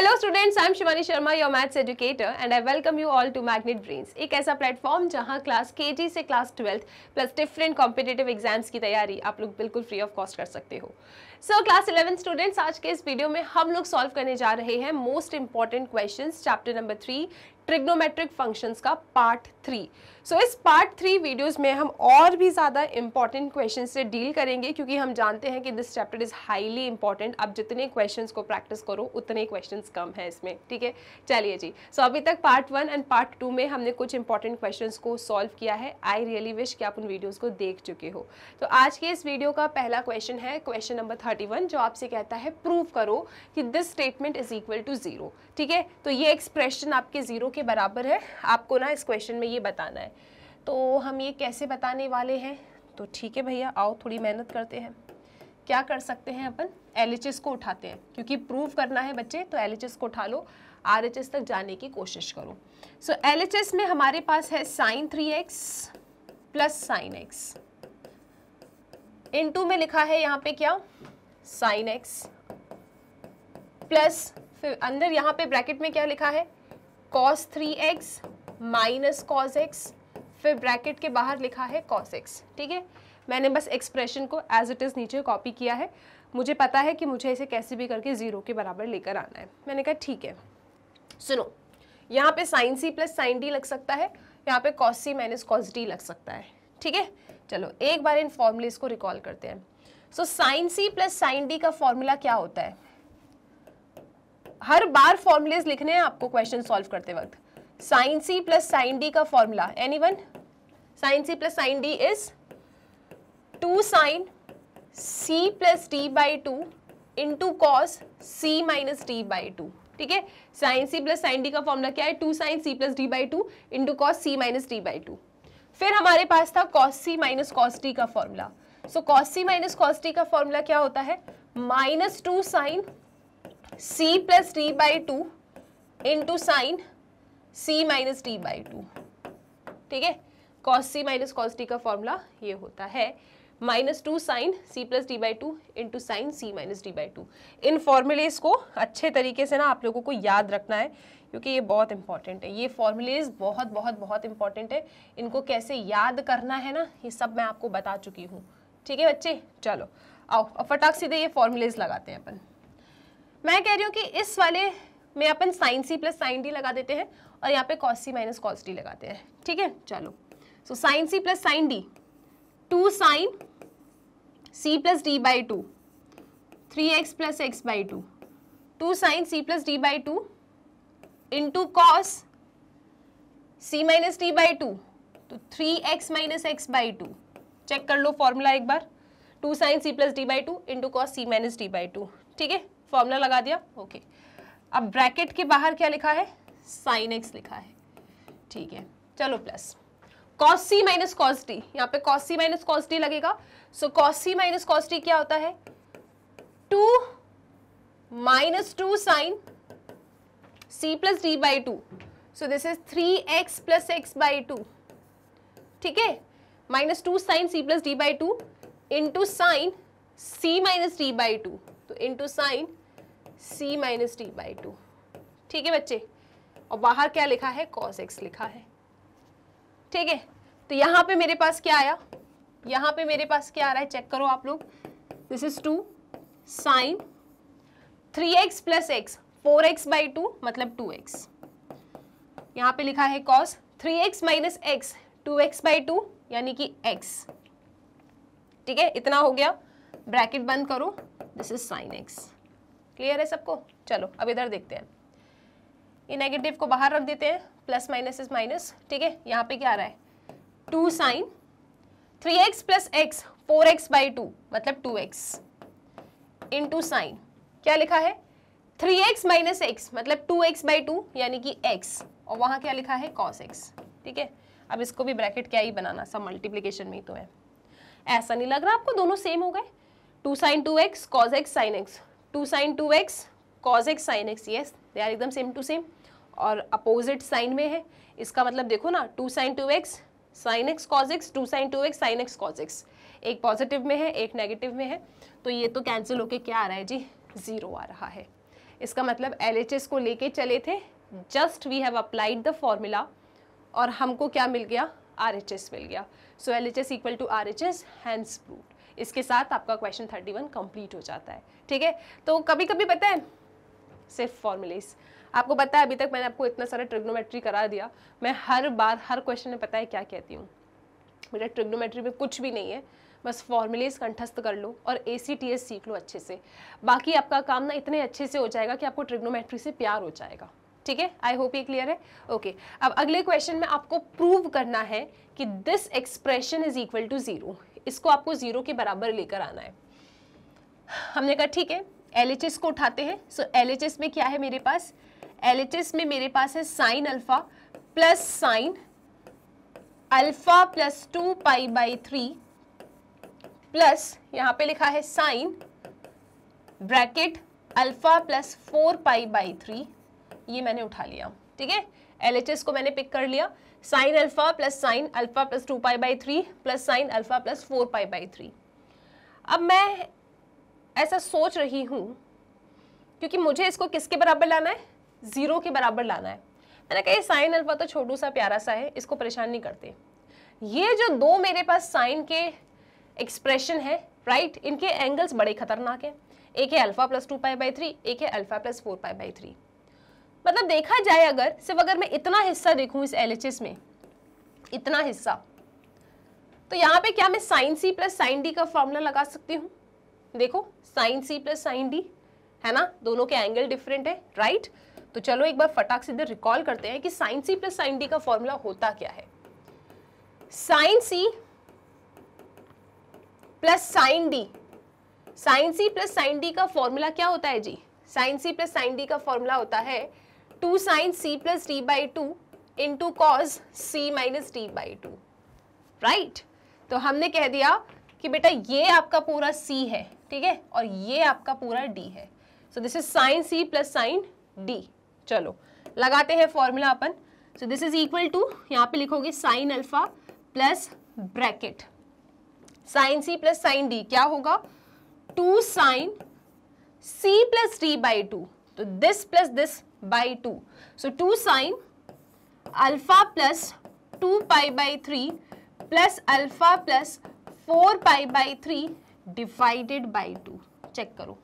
Hello students I am Shivani Sharma your maths educator and I welcome you all to Magnet Brains एक ऐसा platform जहां class KG से class twelfth plus different competitive exams की तैयारी आप लोग बिल्कुल फ्री ऑफ कॉस्ट कर सकते हो सो क्लास इलेवन स्टूडेंट्स आज के इस वीडियो में हम लोग सॉल्व करने जा रहे हैं most important question chapter number three trigonometric functions का पार्ट थ्री सो इस पार्ट थ्री वीडियोस में हम और भी ज़्यादा इंपॉर्टेंट क्वेश्चन से डील करेंगे क्योंकि हम जानते हैं कि this chapter is highly important आप जितने क्वेश्चन को प्रैक्टिस करो उतने क्वेश्चन कम हैं इसमें ठीक है चलिए जी सो so, अभी तक part one and part two में हमने कुछ इंपॉर्टेंट क्वेश्चन को सॉल्व किया है आई रियली विश कि आप उन वीडियोज़ को देख चुके हो तो आज के इस वीडियो का पहला क्वेश्चन है क्वेश्चन नंबर थर्टी जो आपसे कहता है प्रूव करो कि this statement is equal to zero ठीक है तो ये एक्सप्रेशन आपके ज़ीरो के बराबर है आपको ना इस क्वेश्चन में ये बताना है तो हम ये कैसे बताने वाले हैं तो ठीक है भैया आओ थोड़ी मेहनत करते हैं क्या कर सकते हैं अपन एल को उठाते हैं क्योंकि प्रूव करना है बच्चे तो एल को उठा लो आर तक जाने की कोशिश करो सो एल में हमारे पास है sine three x plus sine x into में लिखा है यहाँ पे क्या साइन एक्स प्लस फिर अंदर यहाँ पे ब्रैकेट में क्या लिखा है cos three x minus cos x फिर ब्रैकेट के बाहर लिखा है कॉस एक्स ठीक है मैंने बस एक्सप्रेशन को एज इट इज़ नीचे कॉपी किया है मुझे पता है कि मुझे इसे कैसे भी करके ज़ीरो के बराबर लेकर आना है मैंने कहा ठीक है सुनो यहाँ पे साइन सी प्लस साइन डी लग सकता है यहाँ पे कॉस सी माइनस कॉस डी लग सकता है ठीक है चलो एक बार इन फॉर्मूलेज को रिकॉल करते हैं सो साइन सी प्लस साइन डी का फॉर्मूला क्या होता है हर बार फॉर्मूलेज लिखने हैं आपको क्वेश्चन सॉल्व करते वक्त साइन सी प्लस साइन डी का formula any one sine C plus sine D is two sine C plus D by two two cos C minus D by two ठीक है साइन सी plus sine D का formula क्या है two sine C plus D by two into cos C minus D by two फिर हमारे पास था cos सी minus cos D का फॉर्मूला सो कॉस सी माइनस कॉस डी का फॉर्मूला क्या होता है minus two sine C plus D by two into sine C minus T by two ठीक है कॉस सी माइनस कॉस टी का फॉर्मूला ये होता है minus two sine C plus D by two into sine C minus D by two इन formulas को अच्छे तरीके से ना आप लोगों को याद रखना है क्योंकि ये बहुत इंपॉर्टेंट है ये फॉर्मूलेज बहुत बहुत बहुत इंपॉर्टेंट है इनको कैसे याद करना है ना ये सब मैं आपको बता चुकी हूँ ठीक है बच्चे चलो आओ अब फटाक सीधे ये फॉर्मूलेज लगाते हैं अपन मैं कह रही हूँ कि इस वाले में अपन साइन सी प्लस साइन डी लगा देते हैं और यहाँ पे कॉस सी माइनस कॉस डी लगाते हैं ठीक है चलो so sine C plus sine D two sine C plus D by two three x plus x by two two sine C plus D by two into cos C minus D by two तो three x minus x by two check कर लो formula एक बार two sine C plus D by two into cos C minus D by two ठीक है formula लगा दिया okay okay. अब ब्रैकेट के बाहर क्या लिखा है साइन एक्स लिखा है ठीक है चलो प्लस कॉस सी माइनस कॉस डी यहाँ पे कॉस सी माइनस कॉस डी लगेगा सो कॉस सी माइनस कॉस डी क्या होता है two minus two sine C plus D by two so this is three x plus x by two ठीक है minus two sine C plus D by two into sine C minus D by two तो into sine C minus T by two ठीक है बच्चे और बाहर क्या लिखा है कॉस एक्स लिखा है ठीक है तो यहाँ पे मेरे पास क्या आया यहाँ पे मेरे पास क्या आ रहा है चेक करो आप लोग this is two sine three x plus x four x by two मतलब टू एक्स यहाँ पे लिखा है cos three x minus x two x by two यानी कि एक्स ठीक है इतना हो गया ब्रैकेट बंद करो this is sine x clear है सबको चलो अब इधर देखते हैं ये नेगेटिव को बाहर रख देते हैं प्लस माइनस इज माइनस ठीक है यहाँ पे क्या आ रहा है two sine three x plus x four x by two मतलब two x into sine क्या लिखा है थ्री एक्स माइनस एक्स मतलब टू एक्स बाई टू यानी कि एक्स और वहाँ क्या लिखा है कॉस एक्स ठीक है अब इसको भी ब्रैकेट क्या ही बनाना सब मल्टीप्लीकेशन में ही तो है ऐसा नहीं लग रहा आपको दोनों सेम हो गए two sine two x cos x sine x two sine two x cos x sine x yes they are एकदम सेम टू सेम और अपोजिट साइन में है इसका मतलब देखो ना two sine two x sine x cos x two sine two x sine x cos x एक positive में है एक नेगेटिव में है तो ये तो कैंसिल होके क्या आ रहा है जी ज़ीरो आ रहा है इसका मतलब एल को लेके चले थे just we have applied the formula और हमको क्या मिल गया आर मिल गया so L H S equal to R H S hence proved इसके साथ आपका क्वेश्चन थर्टी वन कंप्लीट हो जाता है ठीक है तो कभी कभी पता है सिर्फ फॉर्मूलेज आपको पता है अभी तक मैंने आपको इतना सारा ट्रिग्नोमेट्री करा दिया मैं हर बार हर क्वेश्चन में पता है क्या कहती हूँ बेटा ट्रिग्नोमेट्री में कुछ भी नहीं है बस फॉर्मूलेज कंठस्थ कर लो और ए सी टी एस सीख लो अच्छे से बाकी आपका काम ना इतने अच्छे से हो जाएगा कि आपको ट्रिग्नोमेट्री से प्यार हो जाएगा ठीक है आई होप ये क्लियर है ओके okay. अब अगले क्वेश्चन में आपको प्रूव करना है कि this expression is equal to zero इसको आपको ज़ीरो के बराबर लेकर आना है हमने कहा ठीक है एल को उठाते हैं सो एल में क्या है मेरे पास एल में मेरे पास है sine alpha plus sine alpha plus two pi by three plus यहां पे लिखा है sine bracket alpha plus four pi by three ये मैंने उठा लिया ठीक है एल को मैंने पिक कर लिया sine alpha plus sine alpha plus two pi by three plus sine alpha plus four pi by three अब मैं ऐसा सोच रही हूँ क्योंकि मुझे इसको किसके बराबर लाना है ज़ीरो के बराबर लाना है मैंने कहा ये साइन अल्फा तो छोटू सा प्यारा सा है इसको परेशान नहीं करते ये जो दो मेरे पास साइन के एक्सप्रेशन है राइट इनके एंगल्स बड़े खतरनाक हैं एक है alpha plus two pi by three एक है alpha plus four pi by three मतलब देखा जाए अगर सिर्फ अगर मैं इतना हिस्सा देखूं इस एल में इतना हिस्सा तो यहाँ पे क्या मैं साइन सी प्लस साइन डी का फॉर्मूला लगा सकती हूँ देखो साइन सी प्लस साइन डी है ना दोनों के एंगल डिफरेंट है राइट तो चलो एक बार फटाक से इधर रिकॉल करते हैं कि साइन सी प्लस साइन डी का फॉर्मूला होता क्या है साइन सी प्लस साइन डी साइन सी प्लस साइन डी का फॉर्मूला क्या होता है जी साइन सी प्लस साइन डी का फॉर्मूला होता है two sine C plus D by two into cos C minus D by two right तो हमने कह दिया कि बेटा ये आपका पूरा सी है ठीक है और ये आपका पूरा डी है so this is sine c plus sine d चलो लगाते हैं फॉर्मूला अपन so this is equal to यहाँ पे लिखोगे sine alpha plus bracket sine सी प्लस साइन डी क्या होगा two sine C plus D by two तो this plus this by two so two sine alpha plus two pi by three plus alpha plus four pi by three divided by two check करो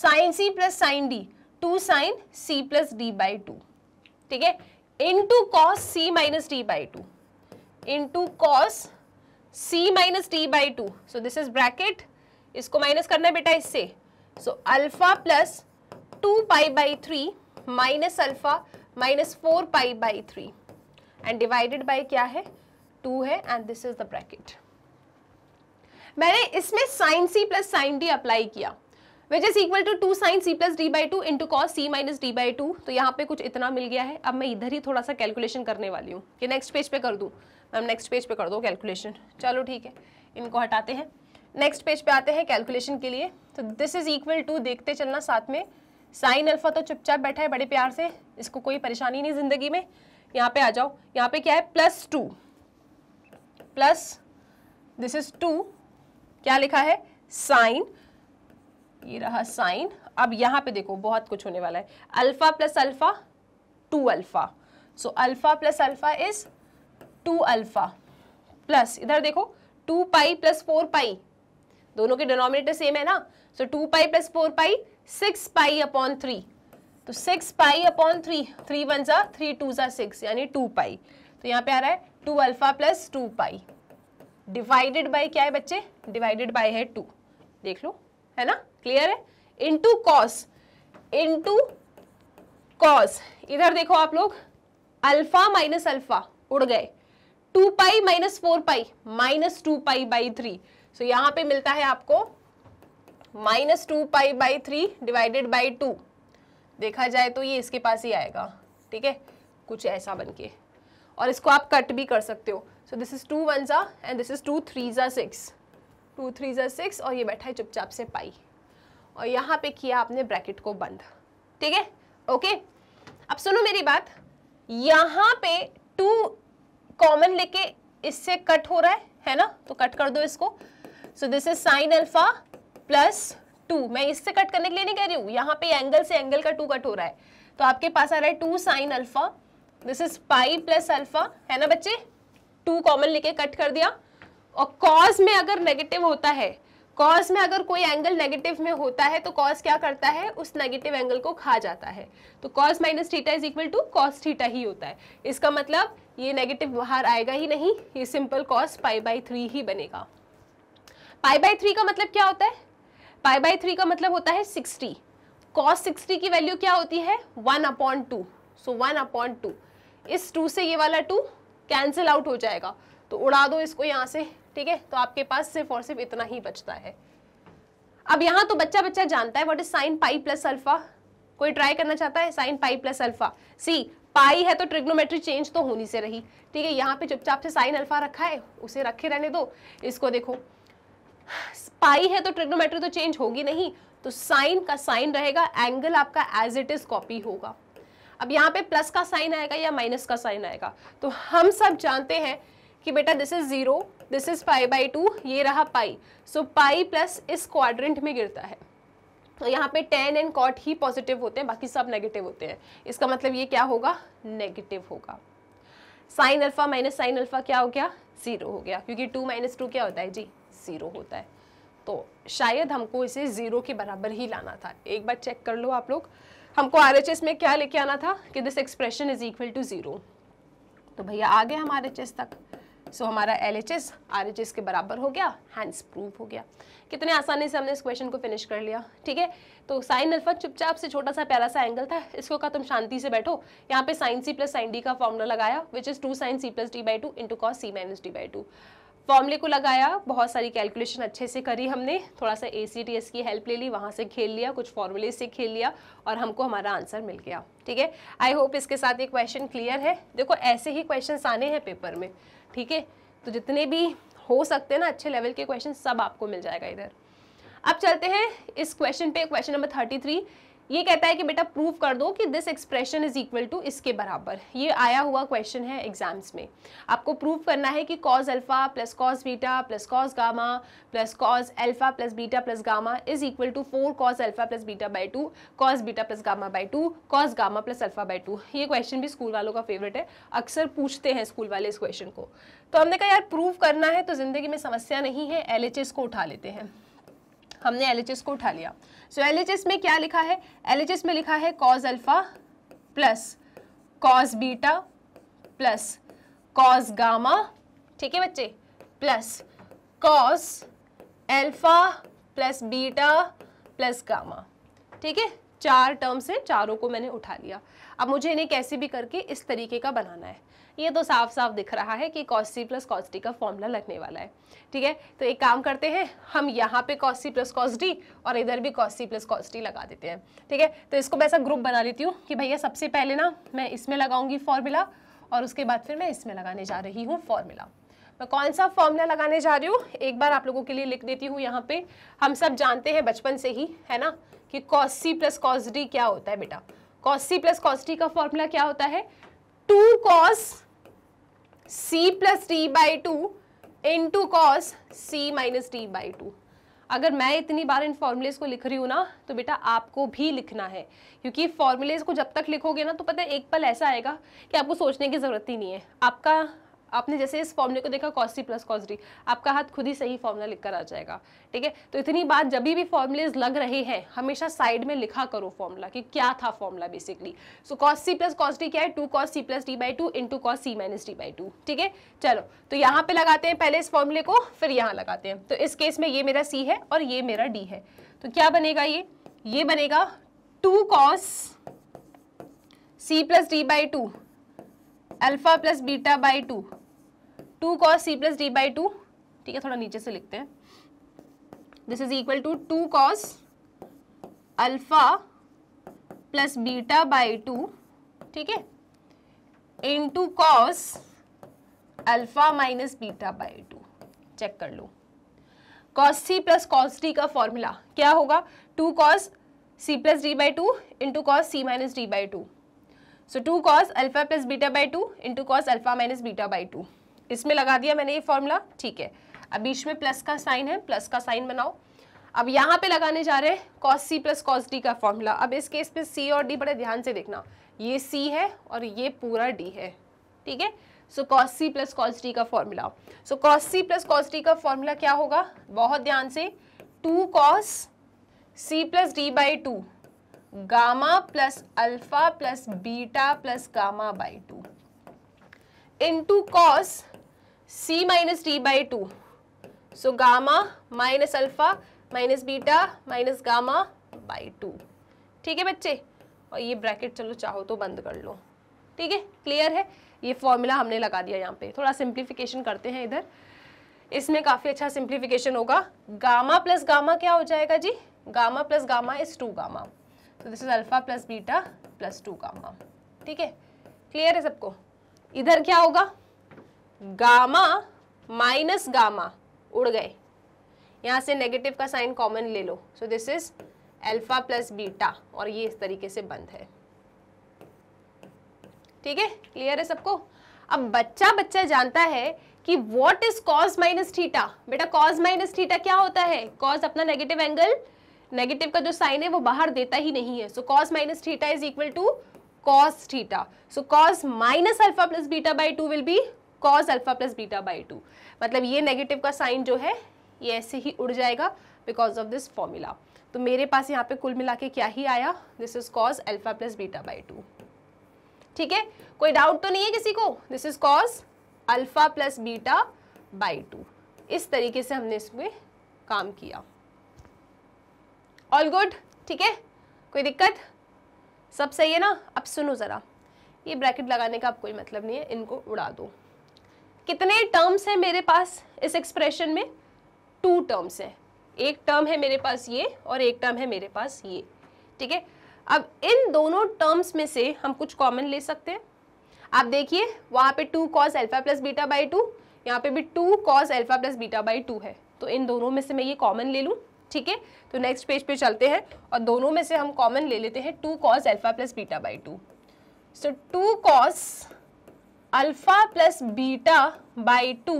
sign C plus sine D two sine C plus D by two ठीक है into cos C minus D by two into cos C minus D by two so this is bracket इसको minus करना है बेटा इससे so alpha plus two pi by three minus alpha minus four pi by three and divided by क्या है two है and this is the bracket मैंने इसमें साइन सी प्लस साइन डी अप्लाई किया which is equal to two sine C plus D by two into cos C minus D by two तो यहाँ पे कुछ इतना मिल गया है अब मैं इधर ही थोड़ा सा कैलकुलेशन करने वाली हूँ कि नेक्स्ट पेज पे कर दूँ मैम नेक्स्ट पेज पे कर दो कैलकुलेशन चलो ठीक है इनको हटाते हैं नेक्स्ट पेज पे आते हैं कैलकुलेशन के लिए तो दिस इज इक्वल टू देखते चलना साथ में साइन अल्फा तो चुपचाप बैठा है बड़े प्यार से इसको कोई परेशानी नहीं जिंदगी में यहाँ पे आ जाओ यहाँ पे क्या है plus two plus this is two क्या लिखा है साइन ये रहा साइन अब यहाँ पे देखो बहुत कुछ होने वाला है alpha plus alpha two alpha so alpha plus alpha is two alpha plus इधर देखो two pi plus four pi दोनों के डिनोमिनेटर सेम है ना so two pi plus four pi six pi upon three तो six pi upon three three one जा three two जा six यानी टू पाई तो यहाँ पे आ रहा है two alpha plus two pi divided by क्या है बच्चे डिवाइडेड बाय है टू देख लो है ना क्लियर है इंटू कॉस इंटू कॉस इधर देखो आप लोग अल्फा माइनस अल्फा उड़ गए two pi minus four pi minus two pi by three so यहाँ पे मिलता है आपको minus two pi by three divided by two देखा जाए तो ये इसके पास ही आएगा ठीक है कुछ ऐसा बन के और इसको आप कट भी कर सकते हो so this is two one ज़ा and this is two three ज़ा सिक्स टू थ्री ज़ा सिक्स और ये बैठा है चुपचाप से पाई और यहाँ पे किया आपने ब्रैकेट को बंद ठीक है ओके अब सुनो मेरी बात यहाँ पे टू कॉमन लेके इससे कट हो रहा है है ना तो कट कर दो इसको so this is sine alpha plus two मैं इससे कट करने के लिए नहीं कह रही हूँ यहाँ पे एंगल से एंगल का टू कट हो रहा है तो आपके पास आ रहा है two sine alpha this is pi plus alpha है ना बच्चे टू कॉमन लेके कट कर दिया और कॉज में अगर नेगेटिव होता है कॉज में अगर कोई एंगल नेगेटिव में होता है तो कॉज क्या करता है उस नेगेटिव एंगल को खा जाता है तो cos minus theta is equal to cos theta ही होता है इसका मतलब ये नेगेटिव बाहर आएगा ही नहीं ये simple cos pi by three ही बनेगा पाई बाई थ्री का मतलब क्या होता है पाई बाई थ्री का मतलब होता है सिक्सटी कॉस सिक्सटी की वैल्यू क्या होती है one upon two so one upon two इस टू से ये वाला टू कैंसिल आउट हो जाएगा तो उड़ा दो इसको यहाँ से ठीक है तो आपके पास सिर्फ और सिर्फ इतना ही बचता है अब यहाँ तो बच्चा बच्चा जानता है what is sine pi plus alpha कोई ट्राई करना चाहता है sine pi plus alpha c pi है तो ट्रिग्नोमेट्री चेंज तो होनी से रही ठीक है यहाँ पे चुपचाप से साइन अल्फा रखा है उसे रखे रहने दो इसको देखो पाई है तो ट्रिग्नोमेट्री तो चेंज होगी नहीं तो साइन का साइन रहेगा एंगल आपका एज इट इज कॉपी होगा अब यहाँ पे प्लस का साइन आएगा या माइनस का साइन आएगा तो हम सब जानते हैं कि बेटा this is zero this is pi by two ये रहा pi so so, pi plus इस क्वाड्रेंट में गिरता है तो यहाँ पे टेन एंड कॉट ही पॉजिटिव होते हैं बाकी सब नेगेटिव होते हैं इसका मतलब ये क्या होगा नेगेटिव होगा sine alpha minus sine alpha क्या हो गया जीरो हो गया क्योंकि टू माइनस टू क्या होता है जी ज़ीरो होता है तो शायद हमको इसे ज़ीरो के बराबर ही लाना था एक बार चेक कर लो आप लोग हमको आर में क्या लेके आना था कि this expression is equal to zero तो भैया आ गए हम आर तक सो so, हमारा L H S R H S के बराबर हो गया हैंड्स प्रूफ हो गया कितने आसानी से हमने इस क्वेश्चन को फिनिश कर लिया ठीक है तो साइन अल्फा चुपचाप से छोटा सा प्यारा सा एंगल था इसको कहा तुम शांति से बैठो यहाँ पे साइन सी प्लस साइन डी का फॉर्मूला लगाया which is two sine C plus D by two into cos C minus D by two फॉर्मूले को लगाया बहुत सारी कैलकुलेशन अच्छे से करी हमने थोड़ा सा ए की हेल्प ले ली वहाँ से खेल लिया कुछ फॉर्मूले से खेल लिया और हमको हमारा आंसर मिल गया ठीक है आई होप इसके साथ ये क्वेश्चन क्लियर है देखो ऐसे ही क्वेश्चन आने हैं पेपर में ठीक है तो जितने भी हो सकते हैं ना अच्छे लेवल के क्वेश्चन सब आपको मिल जाएगा इधर अब चलते हैं इस क्वेश्चन पे क्वेश्चन नंबर थर्टी थ्री ये कहता है कि बेटा प्रूव कर दो कि this expression is equal to इसके बराबर ये आया हुआ क्वेश्चन है एग्जाम्स में आपको प्रूव करना है कि cos alpha plus cos beta plus cos gamma plus cos alpha plus beta plus gamma is equal to four cos alpha plus beta by two cos beta plus gamma by two cos gamma plus alpha by two ये question भी school वालों का favourite है अक्सर पूछते हैं school वाले इस क्वेश्चन को तो हमने कहा यार प्रूव करना है तो ज़िंदगी में समस्या नहीं है एल को उठा लेते हैं हमने एल को उठा लिया सो एल में क्या लिखा है एल में लिखा है cos alpha plus cos beta plus cos gamma ठीक है बच्चे plus cos alpha plus beta plus gamma ठीक है चार टर्म्स हैं चारों को मैंने उठा लिया अब मुझे इन्हें कैसे भी करके इस तरीके का बनाना है ये तो साफ साफ दिख रहा है कि कॉस प्लस कॉस डी का फॉर्मूला लगने वाला है ठीक है तो एक काम करते हैं हम यहाँ पे कॉस प्लस कॉस डी और इधर भी कॉस प्लस कॉस डी लगा देते हैं ठीक है तो इसको मैं ऐसा ग्रुप बना लेती हूँ कि भैया सबसे पहले ना मैं इसमें लगाऊंगी फॉर्मूला और उसके बाद फिर मैं इसमें लगाने जा रही हूँ फॉर्मूला मैं कौन सा फॉर्मूला लगाने जा रही हूँ एक बार आप लोगों के लिए लिख देती हूँ यहाँ पे हम सब जानते हैं बचपन से ही है ना कि कॉस सी प्लस कॉस डी क्या होता है बेटा कॉस सी प्लस कॉस डी का फॉर्मूला क्या होता है two cos C plus T by two in to cos C minus T by two अगर मैं इतनी बार इन फॉर्मूलेज को लिख रही हूँ ना तो बेटा आपको भी लिखना है क्योंकि फॉर्मूलेज को जब तक लिखोगे ना तो पता है एक पल ऐसा आएगा कि आपको सोचने की ज़रूरत ही नहीं है आपका आपने जैसे इस फॉर्मूले को देखा cos c plus cos d आपका हाथ खुद ही सही फॉर्मूला लिख कर आ जाएगा ठीक है तो इतनी बात जब भी फॉर्मूलेज लग रहे हैं हमेशा साइड में लिखा करो फॉर्मूला कि क्या था फॉर्मूला बेसिकली सो कॉस सी प्लस कॉस डी क्या है two cos C plus D by two into cos C minus D by two ठीक है चलो तो यहाँ पे लगाते हैं पहले इस फॉर्मूले को फिर यहाँ लगाते हैं तो इस केस में ये मेरा सी है और ये मेरा डी है तो क्या बनेगा ये ये बनेगा two cos C plus D by two alpha plus beta by two two cos C plus D by two ठीक है थोड़ा नीचे से लिखते हैं this is equal to two cos alpha plus beta by two ठीक है इन to cos alpha minus beta by two check कर लो कॉस सी प्लस कॉस डी का फॉर्मूला क्या होगा two cos C plus D by two into cos C minus D by two so two cos alpha plus beta by two into cos alpha minus beta by two इसमें लगा दिया मैंने ये formula ठीक है अब बीच में प्लस का साइन है प्लस का साइन बनाओ अब यहाँ पे लगाने जा रहे हैं कॉस सी प्लस कॉस डी का फॉर्मूला अब इस केस पे सी और डी बड़े ध्यान से देखना ये सी है और ये पूरा डी है ठीक है सो कॉस सी प्लस कॉस डी का फॉर्मूला सो कॉस सी प्लस कॉस डी का फॉर्मूला क्या होगा बहुत ध्यान से two cos C plus D by two gamma plus alpha plus beta plus gamma by two into cos c minus t by 2 so gamma minus alpha minus beta minus gamma by 2 ठीक है बच्चे और ये bracket चलो चाहो तो बंद कर लो ठीक है क्लियर है ये फॉर्मूला हमने लगा दिया यहाँ पे थोड़ा सिंप्लीफिकेशन करते हैं इधर इसमें काफ़ी अच्छा सिंप्लीफिकेशन होगा गामा प्लस गामा क्या हो जाएगा जी gamma plus gamma is two gamma तो this is alpha plus beta plus two gamma ठीक है क्लियर है सबको इधर क्या होगा गामा माइनस गामा उड़ गए यहां से नेगेटिव का साइन कॉमन ले लो so this is alpha plus beta और ये इस तरीके से बंद है ठीक है क्लियर है सबको अब बच्चा बच्चा जानता है कि what is cos minus theta बेटा कॉज माइनस थीटा क्या होता है कॉज अपना नेगेटिव एंगल नेगेटिव का जो साइन है वो बाहर देता ही नहीं है so cos minus theta is equal to cos theta so cos minus alpha plus beta by two will be cos alpha plus beta by two मतलब ये नेगेटिव का साइन जो है ये ऐसे ही उड़ जाएगा बिकॉज ऑफ दिस फॉर्मूला तो मेरे पास यहाँ पे कुल मिला के क्या ही आया this is cos alpha plus beta by two ठीक है कोई डाउट तो नहीं है किसी को this is cos alpha plus beta by two इस तरीके से हमने इसमें काम किया ऑल गुड ठीक है कोई दिक्कत सब सही है ना अब सुनो ज़रा ये ब्रैकेट लगाने का अब कोई मतलब नहीं है इनको उड़ा दो कितने टर्म्स हैं मेरे पास इस एक्सप्रेशन में टू टर्म्स हैं एक टर्म है मेरे पास ये और एक टर्म है मेरे पास ये ठीक है अब इन दोनों टर्म्स में से हम कुछ कॉमन ले सकते हैं आप देखिए वहाँ पे two cos alpha plus beta by two यहाँ पे भी two cos alpha plus beta by two है तो इन दोनों में से मैं ये कॉमन ले लूँ ठीक है तो नेक्स्ट पेज पे चलते हैं और दोनों में से हम कॉमन ले लेते हैं two cos alpha plus beta by two so two cos alpha plus beta by two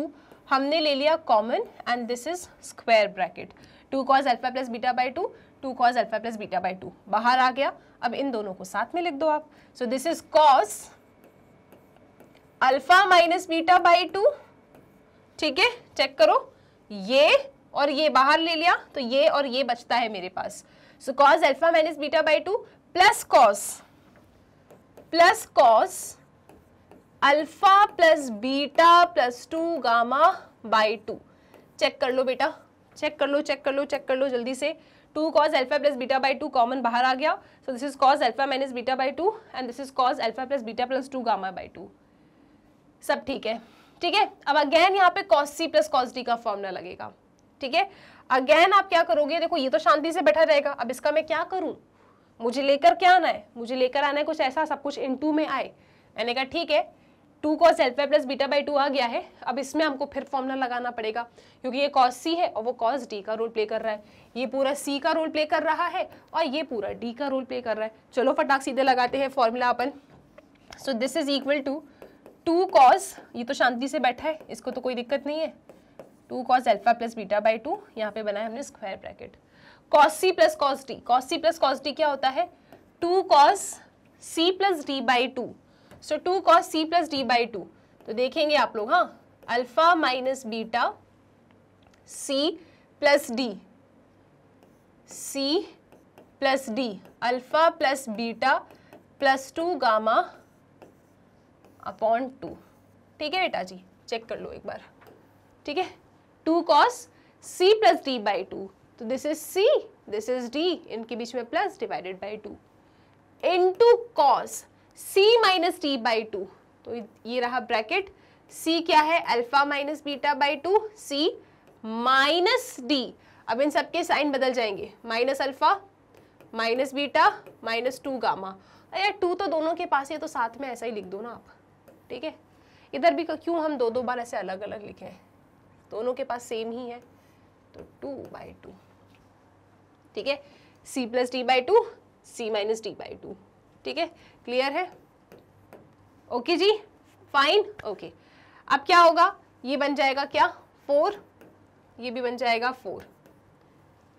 हमने ले लिया common and this is square bracket two cos alpha plus beta by two two cos alpha plus beta by two बाहर आ गया अब इन दोनों को साथ में लिख दो आप so this is cos alpha minus beta by two ठीक है चेक करो ये और ये बाहर ले लिया तो ये और ये बचता है मेरे पास so cos alpha minus beta by two plus cos plus cos alpha plus beta plus two gamma by two check कर लो बेटा चेक कर लो चेक कर लो चेक कर लो जल्दी से two cos alpha plus beta by two common बाहर आ गया so this is cos alpha minus beta by two and this is cos alpha plus beta plus two gamma by two सब ठीक है ठीक है अब अगेन यहाँ पे कॉस सी प्लस कॉस डी का फॉर्मूला लगेगा ठीक है अगेन आप क्या करोगे देखो ये तो शांति से बैठा रहेगा अब इसका मैं क्या करूँ मुझे लेकर क्या आना है मुझे लेकर आना है कुछ ऐसा सब कुछ इन टू में आए मैंने कहा ठीक है two cos alpha plus beta by two आ गया है अब इसमें हमको फिर फॉर्मूला लगाना पड़ेगा क्योंकि ये कॉस सी है और वो कॉस डी का रोल प्ले कर रहा है ये पूरा सी का रोल प्ले कर रहा है और ये पूरा डी का रोल प्ले कर रहा है चलो फटाक सीधे लगाते हैं फॉर्मूला अपन so this is equal to two cos ये तो शांति से बैठा है इसको तो कोई दिक्कत नहीं है two cos alpha plus beta by two यहाँ पे बनाया हमने स्क्वायर ब्रैकेट कॉस सी प्लस कॉस डी कॉस सी प्लस कॉस डी क्या होता है two cos C plus D by two so two cos C plus D by two तो देखेंगे आप लोग हाँ alpha minus beta C plus D C plus D alpha plus beta plus two gamma upon two ठीक है बेटा जी check कर लो एक बार ठीक है two cos C plus D by two तो this is C this is D इनके बीच में plus divided by two in to cos C minus T by two तो ये रहा ब्रैकेट सी क्या है alpha minus beta by two C minus D अब इन सबके साइन बदल जाएंगे minus alpha minus beta minus two gamma अरे टू तो दोनों के पास है तो साथ में ऐसा ही लिख दो ना आप ठीक है इधर भी क्यों हम दो दो बार ऐसे अलग अलग लिखे हैं दोनों के पास सेम ही है तो टू बाई टू ठीक है C plus D by two C minus D by two ठीक है क्लियर है ओके जी फाइन ओके अब क्या होगा ये बन जाएगा क्या फोर ये भी बन जाएगा फोर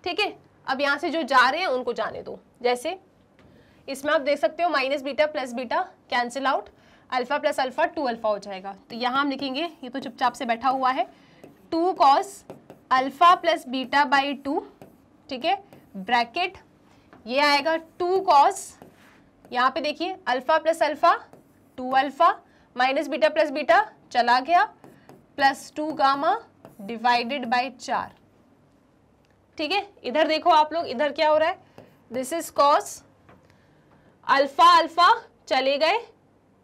ठीक है अब यहाँ से जो जा रहे हैं उनको जाने दो जैसे इसमें आप देख सकते हो minus beta plus beta cancel out alpha plus alpha two alpha हो जाएगा तो यहाँ हम लिखेंगे ये तो चुपचाप से बैठा हुआ है two cos alpha plus beta by two ठीक है ब्रैकेट ये आएगा टू कॉस यहाँ पे देखिए alpha plus alpha two alpha minus beta plus beta चला गया plus two gamma divided by चार ठीक है इधर देखो आप लोग इधर क्या हो रहा है this is cos alpha alpha चले गए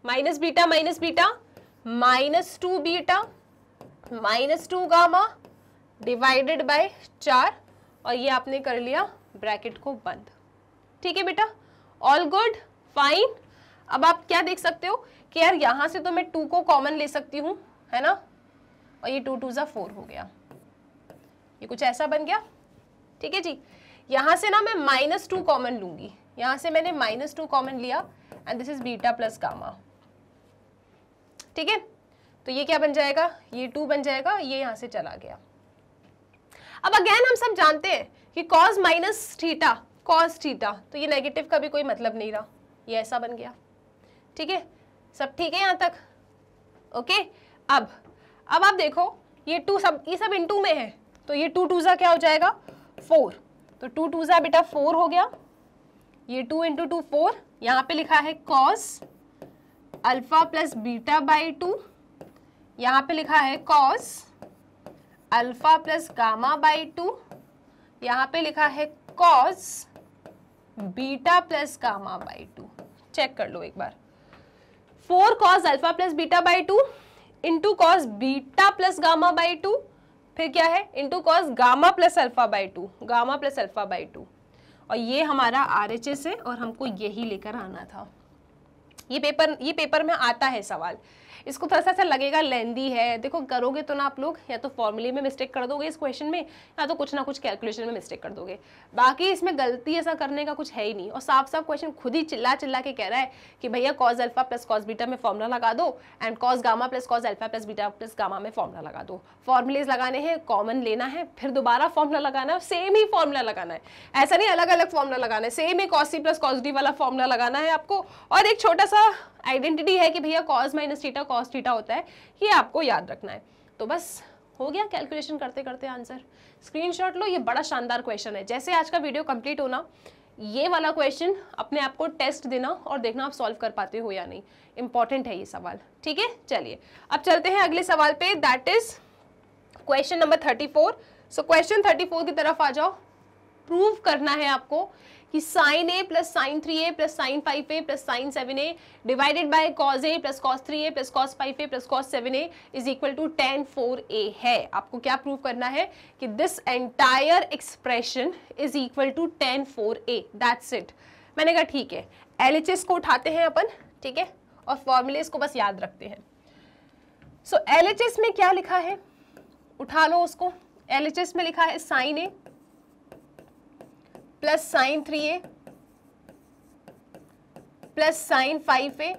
minus beta minus beta minus two beta minus two gamma divided by चार और ये आपने कर लिया ब्रैकेट को बंद ठीक है बेटा ऑल गुड फाइन अब आप क्या देख सकते हो कि यार यहां से तो मैं टू को कॉमन ले सकती हूँ है ना और ये टू टू ज़ा फोर हो गया ये कुछ ऐसा बन गया ठीक है जी यहां से ना मैं माइनस टू कॉमन लूंगी यहां से मैंने माइनस टू कॉमन लिया and this is beta plus gamma ठीक है तो ये क्या बन जाएगा ये टू बन जाएगा ये यहां से चला गया अब अगेन हम सब जानते हैं कि cos minus theta cos theta तो ये नेगेटिव का भी कोई मतलब नहीं रहा ये ऐसा बन गया ठीक है सब ठीक है यहाँ तक ओके अब अब आप देखो ये टू सब ये सब इन टू में है तो ये टू टू क्या हो जाएगा फोर तो टू टू ज़ा बेटा फोर हो गया ये टू इंटू टू फोर यहाँ पे लिखा है cos alpha plus beta by two यहाँ पे लिखा है cos alpha plus gamma by two यहाँ पे लिखा है cos beta plus gamma by two check कर लो एक बार four cos alpha plus beta by two into cos beta plus gamma by two फिर क्या है into cos gamma plus alpha by two gamma plus alpha by two और ये हमारा आर एच एस है और हमको यही लेकर आना था ये पेपर ये पेपर में आता है सवाल इसको थोड़ा सा ऐसा लगेगा लेंदी है देखो करोगे तो ना आप लोग या तो फॉर्मुले में मिस्टेक कर दोगे इस क्वेश्चन में या तो कुछ ना कुछ कैलकुलेशन में मिस्टेक कर दोगे बाकी इसमें गलती ऐसा करने का कुछ है ही नहीं और साफ साफ क्वेश्चन खुद ही चिल्ला चिल्ला के कह रहा है कि भैया cos alpha plus cos beta में फॉर्मूला लगा दो and cos gamma plus cos alpha plus beta plus gamma में फॉर्मुला लगा दो फॉर्मुलेज लगाने हैं कॉमन लेना है फिर दोबारा फॉर्मुला लगाना है सेम ही फॉर्मूला लगाना है ऐसा नहीं अलग अलग फॉर्मुला लगाना है सेम ही कॉस सी प्लस कॉस डी वाला फॉर्मूला लगाना है आपको और एक छोटा सा आइडेंटिटी है कि भैया cos minus theta cos cos theta होता है ये आपको याद रखना है तो बस हो गया कैलकुलेशन करते करते आंसर स्क्रीनशॉट लो ये बड़ा शानदार क्वेश्चन है जैसे आज का वीडियो कंप्लीट होना ये वाला क्वेश्चन अपने आप को टेस्ट देना और देखना आप सॉल्व कर पाते हो या नहीं इंपॉर्टेंट है ये सवाल ठीक है चलिए अब चलते हैं अगले सवाल पे that is question number thirty four so question thirty four की तरफ आ जाओ प्रूव करना है आपको कि sine A plus sine three A plus sine five A plus sine seven A divided by cos A plus cos three A plus cos five A plus cos seven A is equal to tan four A है आपको क्या prove करना है कि this entire expression is equal to tan four A that's it मैंने कहा ठीक है एल को उठाते हैं अपन ठीक है और फॉर्मुले इसको बस याद रखते हैं सो so, एल में क्या लिखा है उठा लो उसको एल में लिखा है sine A plus sine three A plus sine five A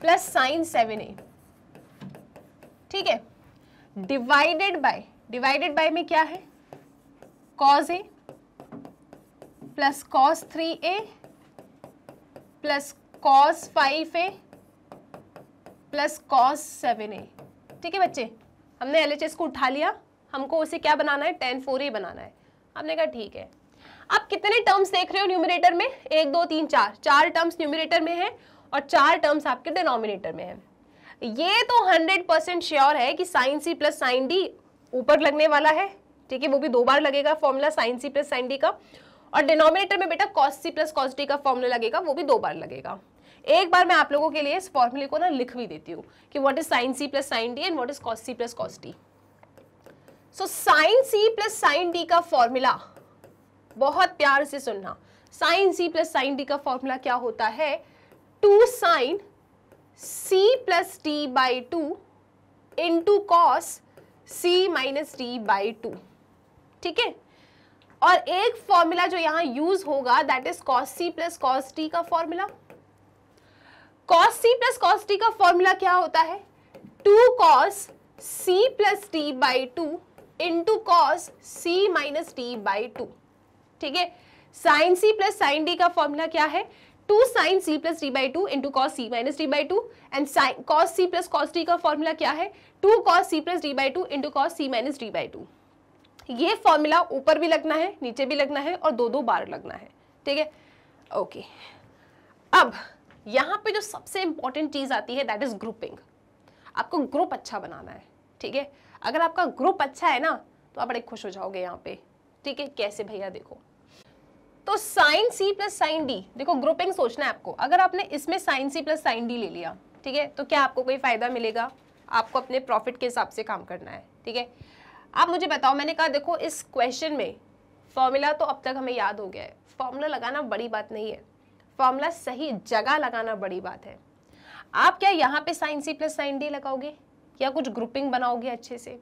plus sine seven ए ठीक है डिवाइडेड बाय डिवाइडेड बाय में क्या है कॉज ए प्लस कॉस थ्री ए प्लस कॉस फाइव ए प्लस कॉस सेवन ए ठीक है बच्चे हमने एल को उठा लिया हमको उसे क्या बनाना है टेन फोर ए बनाना है आपने कहा ठीक है आप कितने टर्म्स देख रहे हो न्यूमिनेटर में एक दो तीन चार चार टर्म्स न्यूमिनेटर में है और चार टर्म्स आपके डिनोमिनेटर में है ये तो हंड्रेड परसेंट श्योर है कि साइन सी प्लस साइन डी ऊपर लगने वाला है ठीक है वो भी दो बार लगेगा फॉर्मूला साइन सी प्लस साइन डी का और डिनोमिनेटर में बेटा कॉस सी प्लस कॉस डी का फॉर्मूला लगेगा वो भी दो बार लगेगा एक बार मैं आप लोगों के लिए इस फॉर्मूले को ना लिख भी देती हूँ कि what is sine C plus sine D and what is cos C plus cos D so sine C plus sine D का फॉर्मूला बहुत प्यार से सुनना साइन सी प्लस साइन डी का फॉर्मूला क्या होता है two sine C plus D by two into cos C minus D by two ठीक है और एक फॉर्मूला जो यहां यूज होगा that is cos C plus cos T का फॉर्मूला कॉस सी प्लस कॉस टी का फॉर्मूला क्या होता है two cos C plus T by two into cos C minus T by two ठीक है साइन सी प्लस साइन डी का formula क्या है two sine C plus D by two into cos C minus D by two and sine cos C plus cos D का formula क्या है two cos C plus D by two into cos C minus D by two ये formula ऊपर भी लगना है नीचे भी लगना है और दो दो बार लगना है ठीक है ओके अब यहां पे जो सबसे इंपॉर्टेंट चीज़ आती है दैट इज़ ग्रुपिंग आपको ग्रुप अच्छा बनाना है ठीक है अगर आपका ग्रुप अच्छा है ना तो आप बड़े खुश हो जाओगे यहाँ पे ठीक है कैसे भैया देखो तो साइन सी प्लस साइन डी देखो ग्रुपिंग सोचना है आपको अगर आपने इसमें साइन सी प्लस साइन डी ले लिया ठीक है तो क्या आपको कोई फायदा मिलेगा आपको अपने प्रॉफिट के हिसाब से काम करना है ठीक है आप मुझे बताओ मैंने कहा देखो इस क्वेश्चन में फॉर्मूला तो अब तक हमें याद हो गया है फॉर्मूला लगाना बड़ी बात नहीं है फॉर्मूला सही जगह लगाना बड़ी बात है आप क्या यहाँ पे साइन सी प्लस साइन डी लगाओगे या कुछ ग्रुपिंग बनाओगे अच्छे से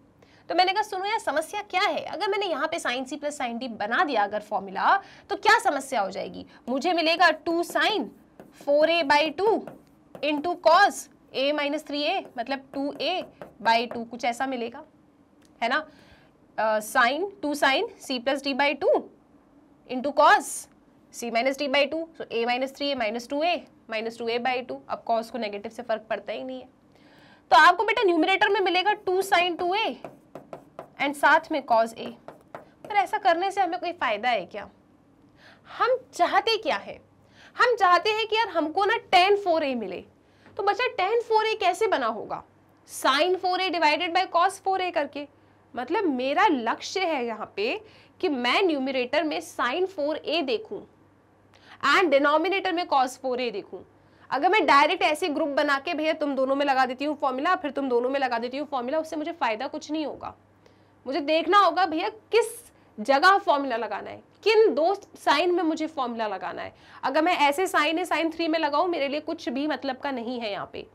तो मैंने कहा सुनो यार समस्या क्या है अगर मैंने यहाँ पे साइन सी प्लस साइन डी बना दिया अगर फॉर्मूला तो क्या समस्या हो जाएगी मुझे मिलेगा two sine four A by two in to cos A minus three A मतलब टू ए बाई टू कुछ ऐसा मिलेगा है ना sine two sine C plus D by two in to cos C minus D by two so A minus three A minus two A minus two A by two अब cos को negative से फर्क पड़ता ही नहीं है तो आपको बेटा न्यूमिनेटर में मिलेगा two sine two A and साथ में कॉज ए पर ऐसा करने से हमें कोई फायदा है क्या हम चाहते क्या है हम चाहते हैं कि यार हमको ना टेन फोर ए मिले तो बच्चा टेन फोर ए कैसे बना होगा sine four A divided by cos four A करके मतलब मेरा लक्ष्य है यहाँ पे कि मैं न्यूमिनेटर में साइन फोर ए देखूँ एंड डिनोमिनेटर में कॉस फोर ए देखूँ अगर मैं डायरेक्ट ऐसे ग्रुप बना के भैया तुम दोनों में लगा देती हूँ फॉर्मूला फिर तुम दोनों में लगा देती हूँ फॉर्मूला उससे मुझे फ़ायदा कुछ नहीं होगा मुझे देखना होगा भैया किस जगह फॉर्मूला लगाना है किन दो साइन में मुझे फॉर्मूला लगाना है अगर मैं ऐसे साइन है साइन थ्री में लगाऊँ मेरे लिए कुछ भी मतलब का नहीं है यहाँ पे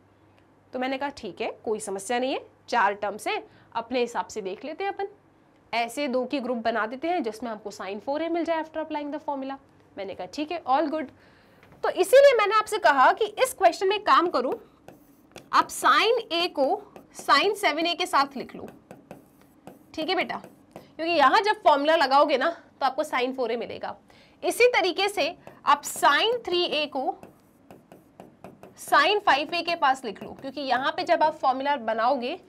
तो मैंने कहा ठीक है कोई समस्या नहीं है चार टर्म्स हैं अपने हिसाब से देख लेते हैं अपन ऐसे दो की ग्रुप बना देते हैं जिसमें हमको साइन फोर है मिल जाए आफ्टर अप्लाइंग द फॉर्मूला मैंने कहा ठीक है ऑल गुड तो इसीलिए मैंने आपसे कहा कि इस क्वेश्चन में काम करूं आप साइन ए को साइन सेवन ए के साथ लिख लो ठीक है बेटा क्योंकि यहां जब फॉर्मूला लगाओगे ना तो आपको साइन फोर ए मिलेगा इसी तरीके से आप साइन थ्री ए को साइन फाइव ए के पास लिख लो क्योंकि यहां पे जब आप फॉर्मूला बनाओगे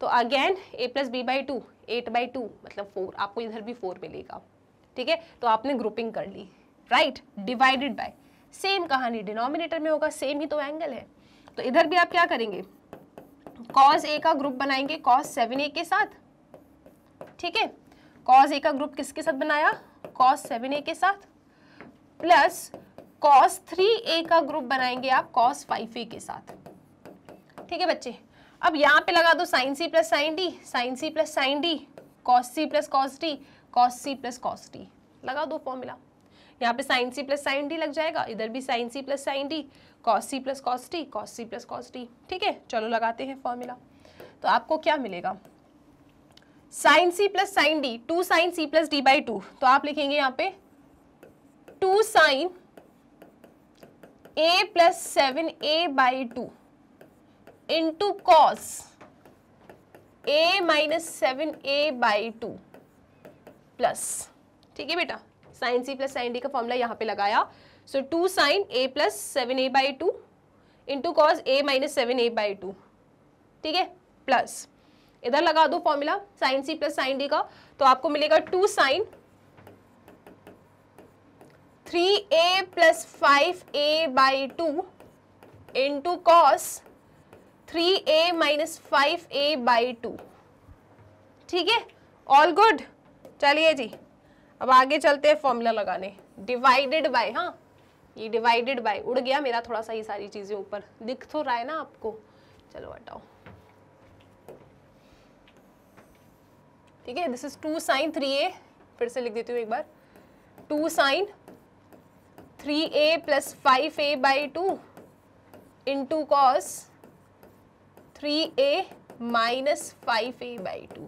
तो again A plus B by two eight by two मतलब फोर आपको इधर भी फोर मिलेगा ठीक है तो आपने ग्रुपिंग कर ली राइट डिवाइडेड बाई सेम कहानी डिनोमिनेटर में होगा सेम ही तो एंगल है तो इधर भी आप क्या करेंगे कॉज ए का ग्रुप बनाएंगे कॉज सेवन ए के साथ ठीक है कॉज ए का ग्रुप किसके साथ बनाया कॉज सेवन ए के साथ प्लस कॉस थ्री ए का ग्रुप बनाएंगे आप कॉस फाइव ए के साथ ठीक है बच्चे अब यहाँ पे लगा दो साइन सी प्लस साइन डी साइन सी प्लस साइन डी कॉस सी प्लस कॉस डी कॉस सी प्लस कॉस डी लगा दो फॉर्मूला यहाँ पे साइन सी प्लस साइन डी लग जाएगा इधर भी साइन सी प्लस साइन डी कॉस सी प्लस कॉस टी कॉस सी प्लस कॉस टी ठीक है चलो लगाते हैं फॉर्मूला तो आपको क्या मिलेगा sine C plus sine D two sine C plus D by two तो आप लिखेंगे यहाँ पे two sine A plus seven A by two into cos A minus seven A by two plus ठीक है बेटा साइन सी प्लस साइन डी का formula यहाँ पे लगाया so two sine A plus seven A by two into cos A minus seven A by two ठीक है plus इधर लगा दो फॉर्मूला साइन सी प्लस साइन डी का तो आपको मिलेगा two sine three A plus five A by two into cos three A minus five A by two ठीक है ऑल गुड चलिए जी अब आगे चलते हैं फॉर्मूला लगाने डिवाइडेड बाय हाँ ये डिवाइडेड बाय उड़ गया मेरा थोड़ा सा ये सारी चीज़ें ऊपर दिख तो रहा है ना आपको चलो हटाओ ठीक है this is two sine three A फिर से लिख देती हूँ एक बार two sine three A plus five A by two into cos three A minus five A by two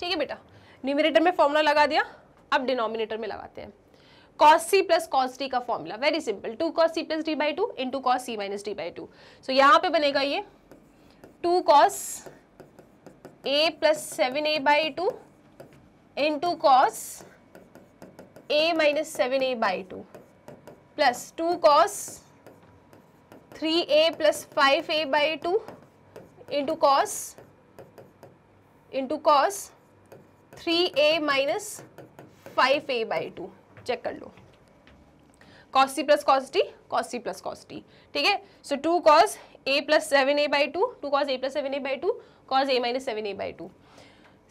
ठीक है बेटा न्यूमिनेटर में फॉर्मूला लगा दिया अब डिनोमिनेटर में लगाते हैं कॉस सी प्लस कॉस डी का formula very simple two cos C plus D by two into cos C minus D by two so यहाँ पे बनेगा ये two cos A plus seven A by two into cos A minus seven A by two plus two cos three A plus five A by two into cos into cos three A minus five A by two check कर लो कॉस्टी plus कॉस्टी कॉस्टी plus cos D ठीक है so two cos A plus seven A by two two cos A plus seven A by two cos A minus seven A by two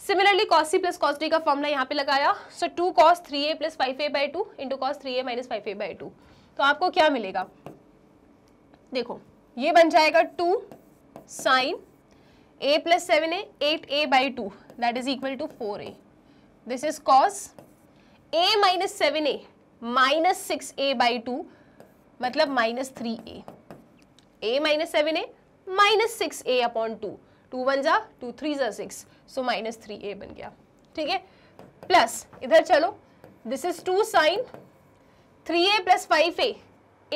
similarly cos C plus cos D का formula यहाँ पे लगाया so two cos three A plus five A by two into cos three A minus five A by two तो आपको क्या मिलेगा देखो ये बन जाएगा two sine A plus seven A eight A by two that is equal to four A this is cos A minus seven A minus six A by two मतलब minus three A A minus seven A minus six A upon two two one जा two three जा six so minus three A बन गया ठीक है plus इधर चलो this is two sine three A plus five A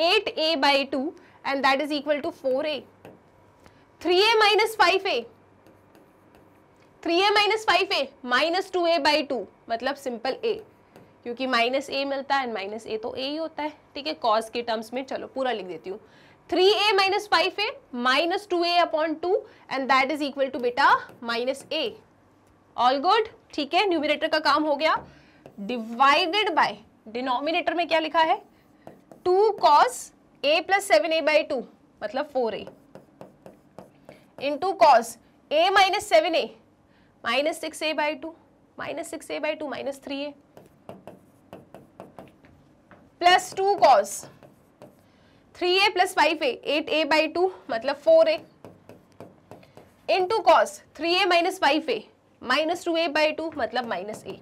eight A by two and that is equal to four A three A minus five A three A minus five A minus two A by two मतलब simple A क्योंकि minus ए मिलता है minus ए तो ए ही होता है ठीक है cause के टर्म्स में चलो पूरा लिख देती हूँ three A minus five A minus two A upon two and that is equal to बेटा माइनस ए ऑल गुड ठीक है न्यूमिनेटर का काम हो गया डिवाइडेड बाय डिनोमिनेटर में क्या लिखा है two cos A plus seven A by two मतलब four A in to cos A minus seven A minus six A by two minus six A by two minus three A plus two cos three A plus five A eight A by two मतलब four A in to cos three A minus five A minus two A by two मतलब minus A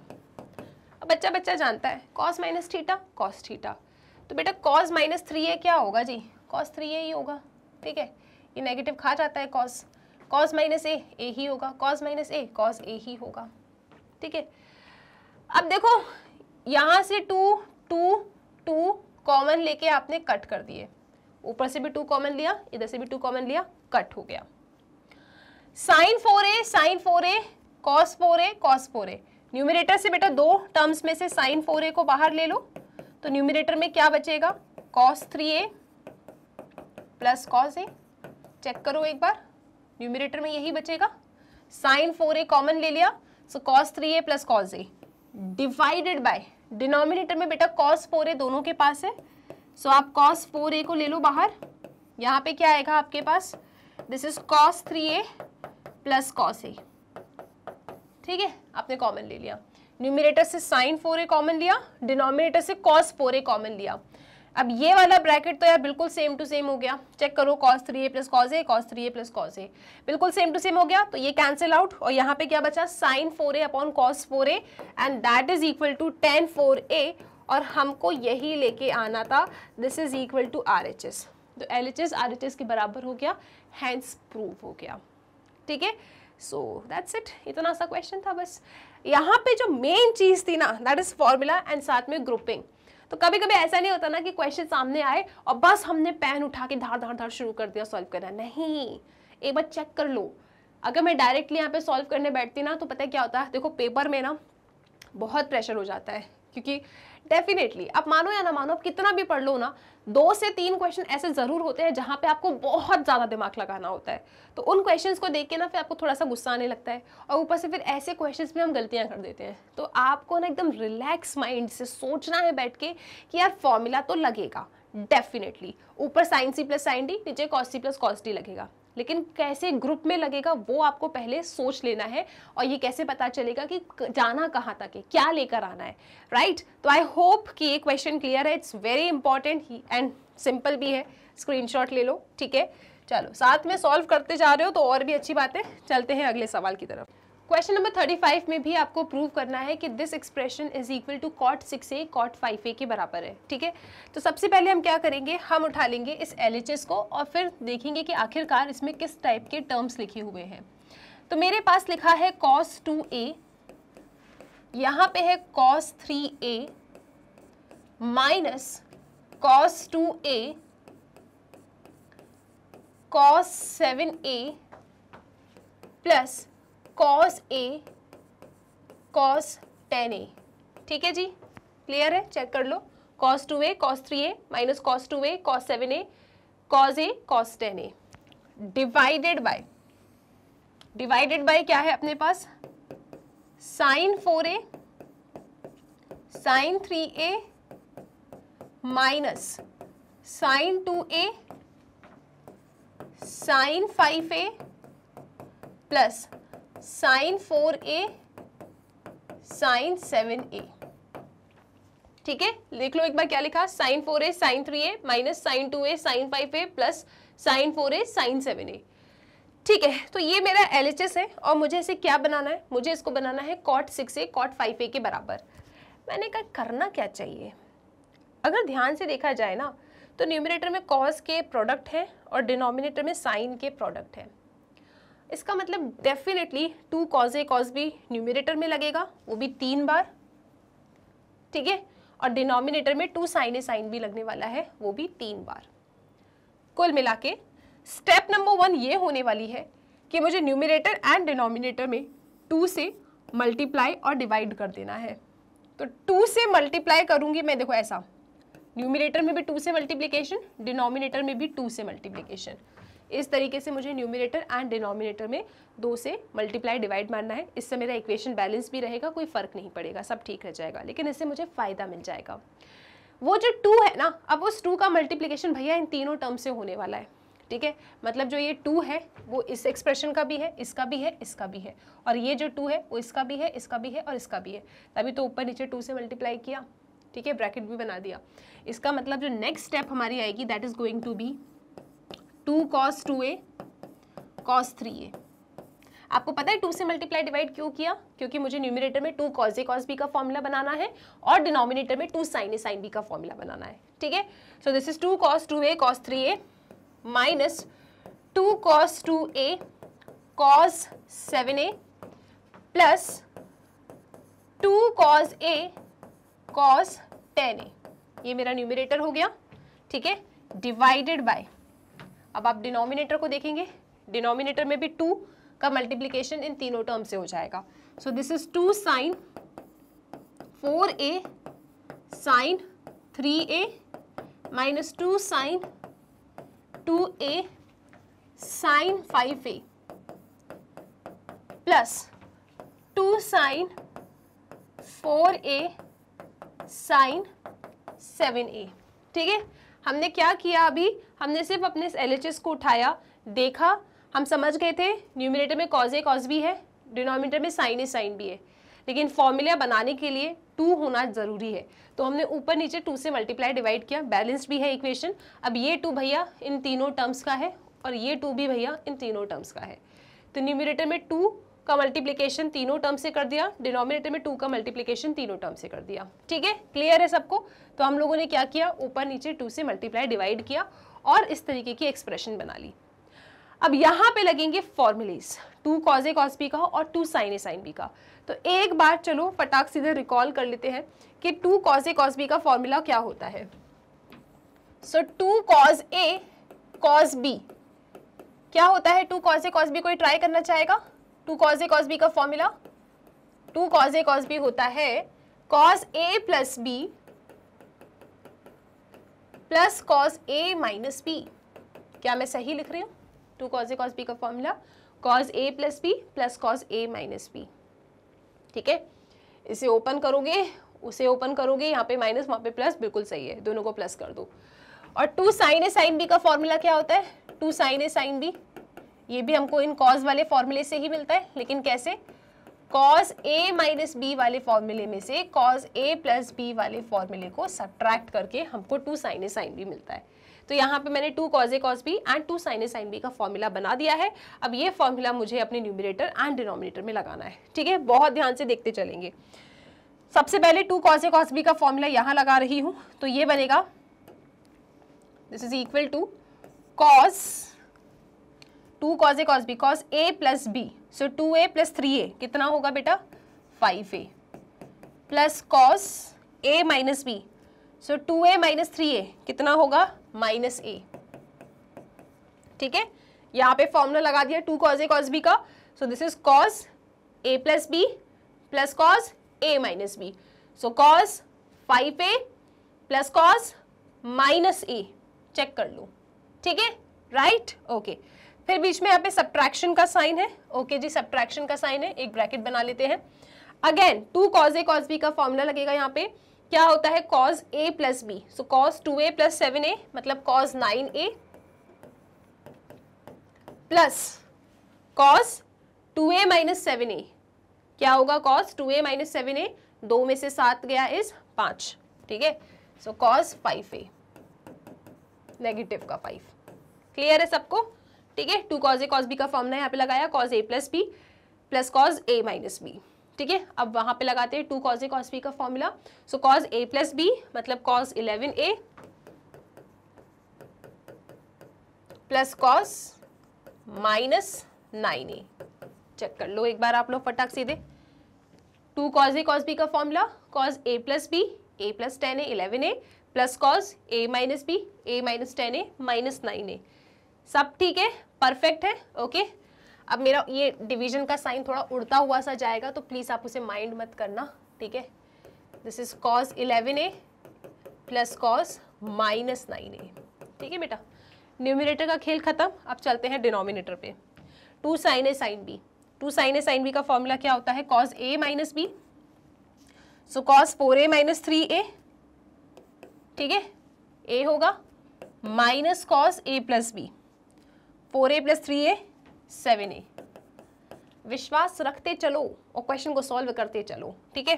अब बच्चा बच्चा जानता है cos minus theta cos theta तो बेटा cos minus three ए क्या होगा जी कॉस थ्री ए ही होगा ठीक है ये नेगेटिव खा जाता है cos cos minus A A ही होगा cos minus A cos A ही होगा ठीक है अब देखो यहाँ से टू टू टू कॉमन लेके आपने कट कर दिए ऊपर से भी टू कॉमन लिया इधर से भी टू कॉमन लिया कट हो गया sine four A sine four A cos four A cos four A numerator से बेटा दो टर्म्स में से साइन फोर ए को बाहर ले लो तो न्यूमिनेटर में क्या बचेगा cos three A plus cos A check करो एक बार न्यूमिनेटर में यही बचेगा साइन फोर ए कॉमन ले लिया so cos three A plus cos A divided by denominator में बेटा कॉस फोर ए दोनों के पास है सो so, आप कॉस फोर ए को ले लो बाहर यहाँ पे क्या आएगा आपके पास this is cos three A plus cos A ठीक है आपने कॉमन ले लिया न्यूमिनेटर से साइन फोर ए कॉमन लिया डिनोमिनेटर से कॉस फोर ए कॉमन लिया अब ये वाला ब्रैकेट तो यार बिल्कुल सेम टू सेम हो गया चेक करो cos three A plus cos A cos three A plus cos A बिल्कुल सेम टू सेम हो गया तो ये कैंसिल आउट और यहाँ पे क्या बचा sine four A upon cos four A and that is equal to tan four A और हमको यही लेके आना था this is equal to R H S तो L H S R H S के बराबर हो गया हैंड्स प्रूव हो गया ठीक है सो दैट्स इट इतना सा क्वेश्चन था बस यहाँ पे जो मेन चीज़ थी ना दैट इज़ फॉर्मूला एंड साथ में ग्रुपिंग तो कभी कभी ऐसा नहीं होता ना कि क्वेश्चन सामने आए और बस हमने पेन उठा के धार धार धार शुरू कर दिया सॉल्व करना नहीं एक बार चेक कर लो अगर मैं डायरेक्टली यहाँ पे सॉल्व करने बैठती ना तो पता है क्या होता है देखो पेपर में ना बहुत प्रेशर हो जाता है क्योंकि डेफिनेटली आप मानो या ना मानो आप कितना भी पढ़ लो ना दो से तीन क्वेश्चन ऐसे ज़रूर होते हैं जहाँ पे आपको बहुत ज़्यादा दिमाग लगाना होता है तो उन क्वेश्चंस को देख के ना फिर आपको थोड़ा सा गुस्सा आने लगता है और ऊपर से फिर ऐसे क्वेश्चंस में हम गलतियाँ कर देते हैं तो आपको ना एकदम रिलैक्स माइंड से सोचना है बैठ के कि यार फॉर्मूला तो लगेगा डेफिनेटली ऊपर साइन सी प्लस साइन डी नीचे कॉस सी प्लस कॉस डी लगेगा लेकिन कैसे ग्रुप में लगेगा वो आपको पहले सोच लेना है और ये कैसे पता चलेगा कि जाना कहाँ तक है क्या लेकर आना है राइट right? तो आई होप कि ये क्वेश्चन क्लियर है it's very important and simple भी है स्क्रीनशॉट ले लो ठीक है चलो साथ में सॉल्व करते जा रहे हो तो और भी अच्छी बातें चलते हैं अगले सवाल की तरफ क्वेश्चन नंबर थर्टी फाइव में भी आपको प्रूव करना है कि this expression is equal to cot six A cot five A के बराबर है ठीक है तो सबसे पहले हम क्या करेंगे हम उठा लेंगे इस एल को और फिर देखेंगे कि आखिरकार इसमें किस टाइप के टर्म्स लिखे हुए हैं तो मेरे पास लिखा है कॉस टू ए यहाँ पे है cos three A minus cos two A cos seven A plus cos A cos ten A ठीक है जी क्लियर है चेक कर लो cos two A cos three A minus cos two A cos seven A cos A cos ten A divided by divided by क्या है अपने पास sine four A sine three A minus sine two A sine five A plus sine four A sine seven ए ठीक है लिख लो एक बार क्या लिखा sine four A sine three A minus sine two A sine five A plus sine four A sine seven ए ठीक है तो ये मेरा एल है और मुझे इसे क्या बनाना है मुझे इसको बनाना है cot six A cot five A के बराबर मैंने कहा करना क्या चाहिए अगर ध्यान से देखा जाए ना तो न्यूमिनेटर में कॉस के प्रोडक्ट हैं और डिनोमिनेटर में साइन के प्रोडक्ट हैं इसका मतलब definitely two cos A cos भी न्यूमिनेटर में लगेगा वो भी तीन बार ठीक है और डिनोमिनेटर में टू साइन ए साइन भी लगने वाला है वो भी तीन बार कुल मिला के स्टेप नंबर वन ये होने वाली है कि मुझे न्यूमिनेटर एंड डिनोमिनेटर में टू से मल्टीप्लाई और डिवाइड कर देना है तो टू से मल्टीप्लाई करूँगी मैं देखो ऐसा न्यूमिनेटर में भी टू से मल्टीप्लीकेशन डिनोमिनेटर में भी टू से मल्टीप्लीकेशन इस तरीके से मुझे न्यूमिनेटर एंड डिनोमिनेटर में दो से मल्टीप्लाई डिवाइड मारना है इससे मेरा इक्वेशन बैलेंस भी रहेगा कोई फ़र्क नहीं पड़ेगा सब ठीक रह जाएगा लेकिन इससे मुझे फ़ायदा मिल जाएगा वो जो टू है ना अब उस टू का मल्टीप्लीकेशन भैया इन तीनों टर्म से होने वाला है ठीक है मतलब जो ये टू है वो इस एक्सप्रेशन का भी है इसका भी है इसका भी है और ये जो टू है वो इसका भी है इसका भी है और इसका भी है तभी तो ऊपर नीचे टू से मल्टीप्लाई किया ठीक है ब्रैकेट भी बना दिया इसका मतलब जो नेक्स्ट स्टेप हमारी आएगी that is going to be two cos two A cos three A आपको पता है टू से मल्टीप्लाई डिवाइड क्यों किया क्योंकि मुझे न्यूमिनेटर में two cos A cos B का फॉर्मूला बनाना है और डिनोमिनेटर में टू साइन ए साइन बी का फॉर्मूला बनाना है ठीक है so this is two cos two A cos three A minus two cos two A cos seven A plus two cos A cos ten A ये मेरा numerator हो गया ठीक है डिवाइडेड बाय अब आप डिनोमिनेटर को देखेंगे डिनोमिनेटर में भी टू का मल्टीप्लीकेशन इन तीनों टर्म से हो जाएगा so this is two sine four A sine three A minus two sine two A sine five A plus two sine four A sine seven ए ठीक है हमने क्या किया अभी हमने सिर्फ अपने एल को उठाया देखा हम समझ गए थे न्यूमिनेटर में कॉज ए कॉज भी है डिनोमिनेटर में साइन ए साइन भी है लेकिन फॉर्मूला बनाने के लिए टू होना ज़रूरी है तो हमने ऊपर नीचे टू से मल्टीप्लाई डिवाइड किया बैलेंस्ड भी है इक्वेशन अब ये टू भैया इन तीनों टर्म्स का है और ये टू भी भैया इन तीनों टर्म्स का है तो न्यूमिनेटर में टू का मल्टीप्लीकेशन तीनों टर्म से कर दिया डिनोमिनेटर में टू का मल्टीप्लीकेशन तीनों टर्म से कर दिया ठीक है क्लियर है सबको तो हम लोगों ने क्या किया ऊपर नीचे टू से मल्टीप्लाई डिवाइड किया और इस तरीके की एक्सप्रेशन बना ली अब यहाँ पे लगेंगे formulas two cos A cos B का और टू साइन ए साइन बी का तो एक बार चलो फटाक सीधे रिकॉल कर लेते हैं कि टू कॉजे कॉज बी का फॉर्मूला क्या होता है so two cos A cos B क्या होता है two cos A cos B कोई ट्राई करना चाहेगा two cos A cos B का formula two cos A cos B होता है कॉज ए प्लस बी प्लस कॉज ए माइनस बी क्या मैं सही लिख रही हूँ two cos A cos B का फॉर्मूला कॉज ए प्लस बी प्लस कॉज ए माइनस बी ठीक है इसे ओपन करोगे उसे ओपन करोगे यहाँ पे माइनस वहाँ पे प्लस बिल्कुल सही है दोनों को प्लस कर दो और टू साइन ए साइन बी का फॉर्मूला क्या होता है टू साइन ए साइन बी ये भी हमको इन कॉज वाले फॉर्मूले से ही मिलता है लेकिन कैसे कॉज ए माइनस बी वाले फॉर्मूले में से कॉज ए प्लस बी वाले फॉर्मूले को सब्ट्रैक्ट करके हमको टू साइन ए साइन बी मिलता है तो यहाँ पे मैंने two cos A cos B and two sine A sine B का फॉर्मूला बना दिया है अब ये फॉर्मूला मुझे अपने न्यूमिनेटर एंड डिनोमिनेटर में लगाना है ठीक है बहुत ध्यान से देखते चलेंगे सबसे पहले two cos A cos B का फॉर्मूला यहाँ लगा रही हूँ तो ये बनेगा this is equal to cos two cos A cos B cos A plus B so two A plus three A कितना होगा बेटा five A plus cos A minus B so two A minus three A कितना होगा minus ए ठीक है यहाँ पे formula लगा दिया two cos A cos B का so this is cos A plus B plus cos A minus B so cos five A plus cos minus A check कर लो ठीक है राइट ओके फिर बीच में यहाँ पे सब्ट्रैक्शन का साइन है ओके जी सब्ट्रैक्शन का साइन है एक ब्रैकेट बना लेते हैं again two cos A cos B का फॉर्मूला लगेगा यहाँ पे क्या होता है cos A plus B so cos two A plus seven A मतलब cos nine A plus cos two A minus seven A क्या होगा cos two A minus seven A दो में से सात गया इज पांच ठीक है so cos five A negative का फाइव क्लियर है सबको ठीक है two cos A cos B का फॉर्मूला यहाँ पे लगाया कॉज ए प्लस बी प्लस कॉज ए माइनस बी ठीक है अब वहां पे लगाते हैं two cos A cos B का फॉर्मूला सो कॉज ए प्लस बी मतलब cos eleven A plus cos minus nine A check कर लो एक बार आप लोग फटाक सीधे two cos A cos B का formula cos A plus B A plus ten A eleven A plus cos A minus B A minus ten A minus nine A सब ठीक है परफेक्ट है ओके अब मेरा ये डिवीजन का sign थोड़ा उड़ता हुआ सा जाएगा तो प्लीज़ आप उसे माइंड मत करना ठीक है this is cos eleven A plus cos minus nine A ठीक है बेटा न्यूमिनेटर का खेल खत्म अब चलते हैं डिनोमिनेटर पे टू साइन ए साइन बी टू साइन ए साइन बी का फॉर्मूला क्या होता है cos A minus B so cos four a minus three a ठीक है ए होगा minus cos A plus b four a plus three a seven a विश्वास रखते चलो और क्वेश्चन को सॉल्व करते चलो ठीक है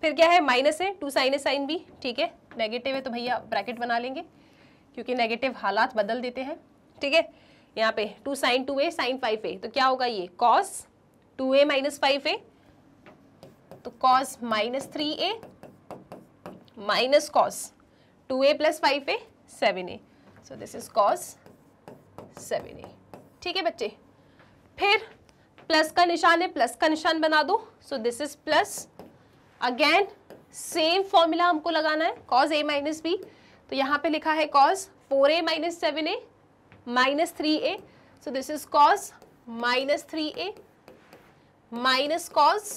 फिर क्या है माइनस है टू साइन ए साइन बी ठीक है नेगेटिव है तो भैया ब्रैकेट बना लेंगे क्योंकि नेगेटिव हालात बदल देते हैं ठीक है यहाँ पे two sine two A sine five a तो क्या होगा ये cos two A minus five a तो cos minus three A minus cos two A plus five a seven a so this is cos seven ए ठीक है बच्चे फिर plus का निशान है प्लस का निशान बना दो so this is plus again same formula हमको लगाना है कॉज ए माइनस बी तो यहाँ पे लिखा है cos four a minus seven A minus three a so this is cos minus three A minus cos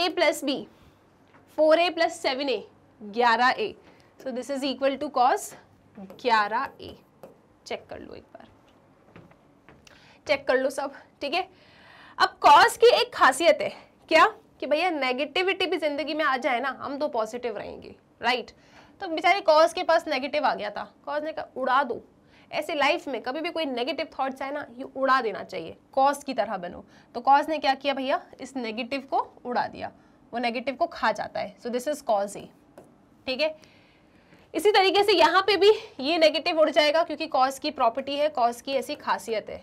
A plus b four a plus seven a ग्यारह a so this is equal to cos ग्यारह a check कर लो एक बार check कर लो सब ठीक है अब कॉज की एक खासियत है क्या कि भैया नेगेटिविटी भी जिंदगी में आ जाए ना हम तो पॉजिटिव रहेंगे राइट तो बेचारे कॉज के पास नेगेटिव आ गया था कॉज ने कहा उड़ा दो ऐसे लाइफ में कभी भी कोई नेगेटिव थॉट्स आए ना ये उड़ा देना चाहिए कॉज की तरह बनो तो कॉज ने क्या किया भैया इस नेगेटिव को उड़ा दिया वो नेगेटिव को खा जाता है सो दिस इज कॉज ही ठीक है इसी तरीके से यहाँ पे भी ये नेगेटिव उड़ जाएगा क्योंकि कॉज की प्रॉपर्टी है कॉज की ऐसी खासियत है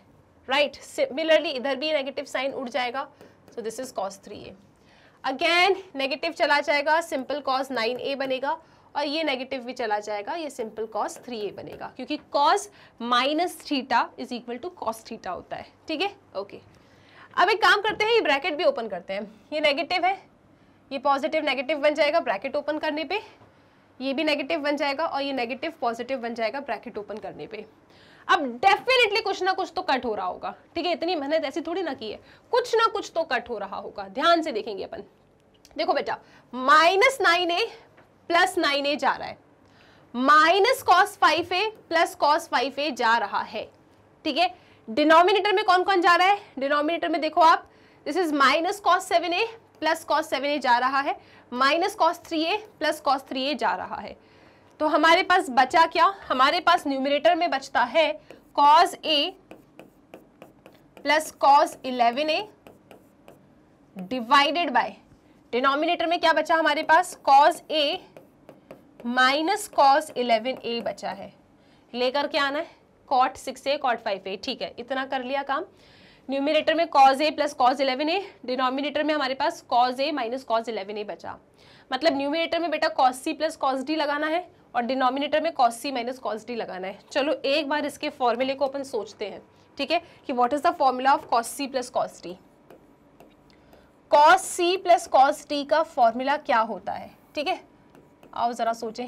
राइट सिमिलरली इधर भी नेगेटिव साइन उड़ जाएगा so this is cos three a again negative चला जाएगा सिंपल कॉस नाइन ए बनेगा और ये नेगेटिव भी चला जाएगा ये सिंपल कॉस थ्री ए बनेगा क्योंकि cos minus theta is equal to cos theta होता है ठीक है ओके अब एक काम करते हैं ये ब्रैकेट भी ओपन करते हैं ये नेगेटिव है ये पॉजिटिव नेगेटिव बन जाएगा ब्रैकेट ओपन करने पे ये भी नेगेटिव बन जाएगा और ये नेगेटिव पॉजिटिव बन जाएगा ब्रैकेट ओपन करने पे अब डेफिनेटली कुछ ना कुछ तो कट हो रहा होगा ठीक है इतनी मेहनत ऐसी थोड़ी ना की है कुछ ना कुछ तो कट हो रहा होगा ध्यान से देखेंगे अपन देखो बेटा minus nine A plus nine a जा रहा है minus cos five A plus cos five a जा रहा है ठीक है डिनोमिनेटर में कौन कौन जा रहा है डिनोमिनेटर में देखो आप this is minus cos seven A plus cos seven a जा रहा है minus cos three A plus cos three a जा रहा है तो हमारे पास बचा क्या हमारे पास न्यूमिनेटर में बचता है cos A plus cos eleven a divided by denominator में क्या बचा हमारे पास cos A minus cos eleven a बचा है लेकर क्या आना है cot six A cot five a ठीक है इतना कर लिया काम न्यूमिनेटर में cos A plus cos eleven a denominator में हमारे पास cos A minus cos eleven a बचा मतलब न्यूमिनेटर में बेटा कॉस सी प्लस कॉस डी लगाना है और डिनोमिनेटर में कॉस सी माइनस कॉस डी लगाना है चलो एक बार इसके फॉर्मूले को अपन सोचते हैं ठीक है कि what is the formula of cos C plus cos D cos C plus cos D का फॉर्मूला क्या होता है ठीक है आओ ज़रा सोचें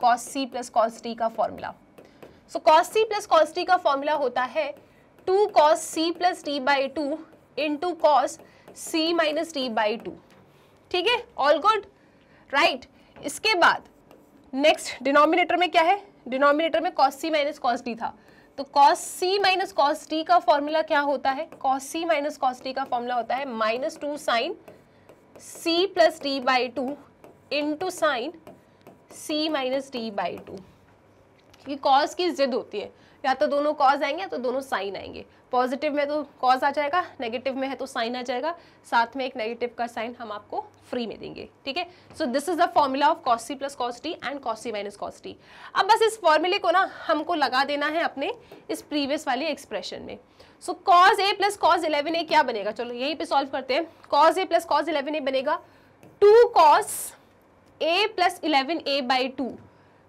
कॉस सी प्लस कॉस डी का फॉर्मूला सो कॉस सी प्लस कॉस डी का फॉर्मूला होता है two cos C plus D by two into cos C minus D by two ठीक है ऑल गुड राइट इसके बाद नेक्स्ट डिनोमिनेटर में क्या है डिनोमिनेटर में कॉस सी माइनस कॉस डी था तो कॉस सी माइनस कॉस डी का फॉर्मूला क्या होता है कॉस सी माइनस कॉस डी का फॉर्मूला होता है minus two sine C plus D by two into sine C minus D by two क्योंकि कॉस की जिद होती है या तो दोनों कॉज आएंगे या तो दोनों साइन आएंगे पॉजिटिव में तो कॉज आ जाएगा नेगेटिव में है तो साइन आ जाएगा साथ में एक नेगेटिव का साइन हम आपको फ्री में देंगे ठीक है so this is the formula of cos t plus cos t and cos t minus cos t अब बस इस फॉर्मूले को ना हमको लगा देना है अपने इस प्रीवियस वाले एक्सप्रेशन में so cos A plus cos eleven a क्या बनेगा चलो यहीं पे सॉल्व करते हैं cos A plus cos eleven a बनेगा two cos A plus eleven a by two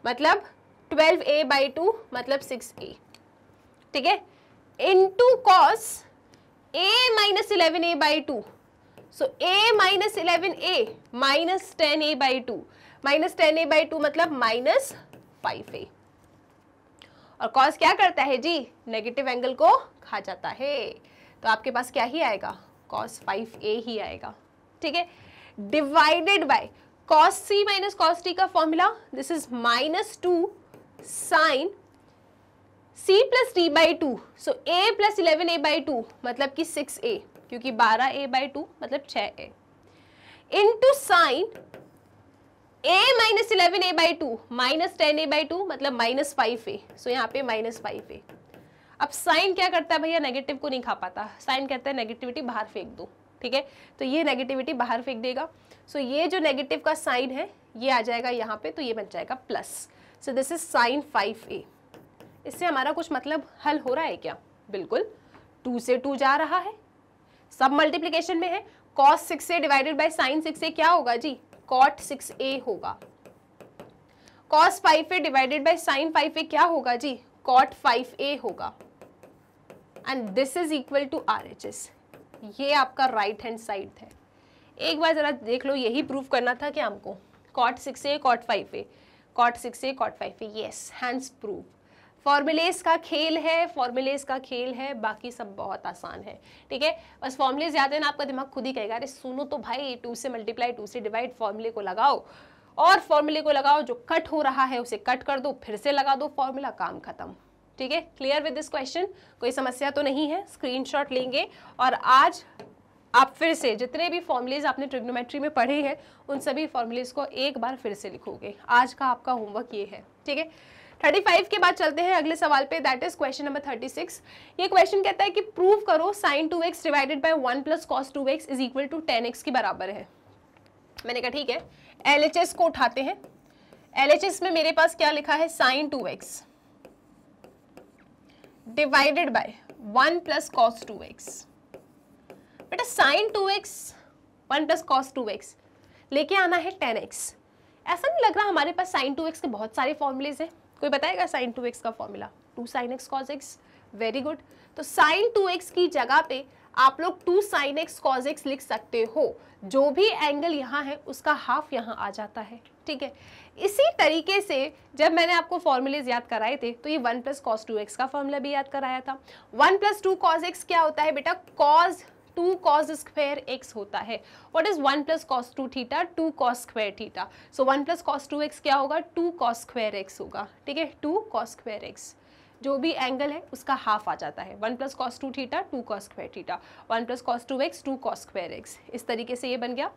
मतलब ट्वेल्व ए बाई टू मतलब सिक्स ए ठीक है इन to cos A minus eleven a by two so A minus eleven a minus ten a by two minus ten a by two मतलब minus five a और cos क्या करता है जी negative angle को खा जाता है तो आपके पास क्या ही आएगा कॉस फाइव ए ही आएगा ठीक है divided by cos C minus cos T का formula this is minus two sine C plus D by two so a plus eleven a by two मतलब कि सिक्स ए क्योंकि बारह ए बाई टू मतलब छ a two sine a minus eleven a by two minus ten a by two मतलब minus five a so यहाँ पे minus five ए अब साइन क्या करता है भैया नेगेटिव को नहीं खा पाता साइन कहता है नेगेटिविटी बाहर फेंक दो ठीक है तो ये नेगेटिविटी बाहर फेंक देगा सो so, ये जो नेगेटिव का साइन है ये आ जाएगा यहाँ पे तो ये बन जाएगा plus so this is sine five a इससे हमारा कुछ मतलब हल हो रहा है क्या बिल्कुल टू से टू जा रहा है सब मल्टीप्लीकेशन में है cos six a divided by sine six a क्या होगा जी कॉट सिक्स ए होगा cos five a divided by sine five a क्या होगा जी कॉट फाइव ए होगा and this is equal to R H S ये आपका राइट हैंड साइड है एक बार ज़रा देख लो यही प्रूव करना था क्या हमको cot six A cot five a cot six A cot five a yes hands prove formulas का खेल है फॉर्मूलेज का खेल है बाकी सब बहुत आसान है ठीक है बस फॉर्मूले ज़्यादा ना आपका दिमाग खुद ही कहेगा अरे सुनो तो भाई टू से मल्टीप्लाई टू से डिवाइड फॉर्मूले को लगाओ और फॉर्मूले को लगाओ जो कट हो रहा है उसे कट कर दो फिर से लगा दो फॉर्मूला काम खत्म ठीक है क्लियर विद दिस क्वेश्चन कोई समस्या तो नहीं है स्क्रीनशॉट लेंगे और आज आप फिर से जितने भी फॉर्मूलेज आपने ट्रिग्नोमेट्री में पढ़े हैं उन सभी फॉर्मूलेज को एक बार फिर से लिखोगे आज का आपका होमवर्क ये है ठीक है 35 के बाद चलते हैं अगले सवाल पे दैट इज क्वेश्चन नंबर 36 ये क्वेश्चन कहता है कि प्रूव करो sine two x divided by one plus cos two x is equal to ten x के बराबर है मैंने कहा ठीक है एल एच एस को उठाते हैं एल एच एस में मेरे पास क्या लिखा है sine two x divided by one plus cos two x बेटा sine two x one plus cos two x लेके आना है टेन एक्स ऐसा नहीं लग रहा हमारे पास साइन टू एक्स के बहुत सारे फॉर्मूलेज हैं कोई बताएगा साइन टू एक्स का formula two sine x cos x very good तो साइन टू एक्स की जगह पे आप लोग two sine x cos x लिख सकते हो जो भी एंगल यहाँ है उसका हाफ यहाँ आ जाता है ठीक है इसी तरीके से जब मैंने आपको फॉर्मूलेज याद कराए थे तो ये one plus cos two x का फॉर्मूला भी याद कराया था one plus two cos x क्या होता है बेटा cos two cos square x होता है what is one plus cos two theta two cos square theta so one plus cos two x क्या होगा टू कॉस स्क्वायर एक्स होगा ठीक है टू कॉस स्क्वायर एक्स जो भी एंगल है उसका हाफ आ जाता है one plus cos two theta two cos square theta one plus cos two x two cos square x इस तरीके से ये बन गया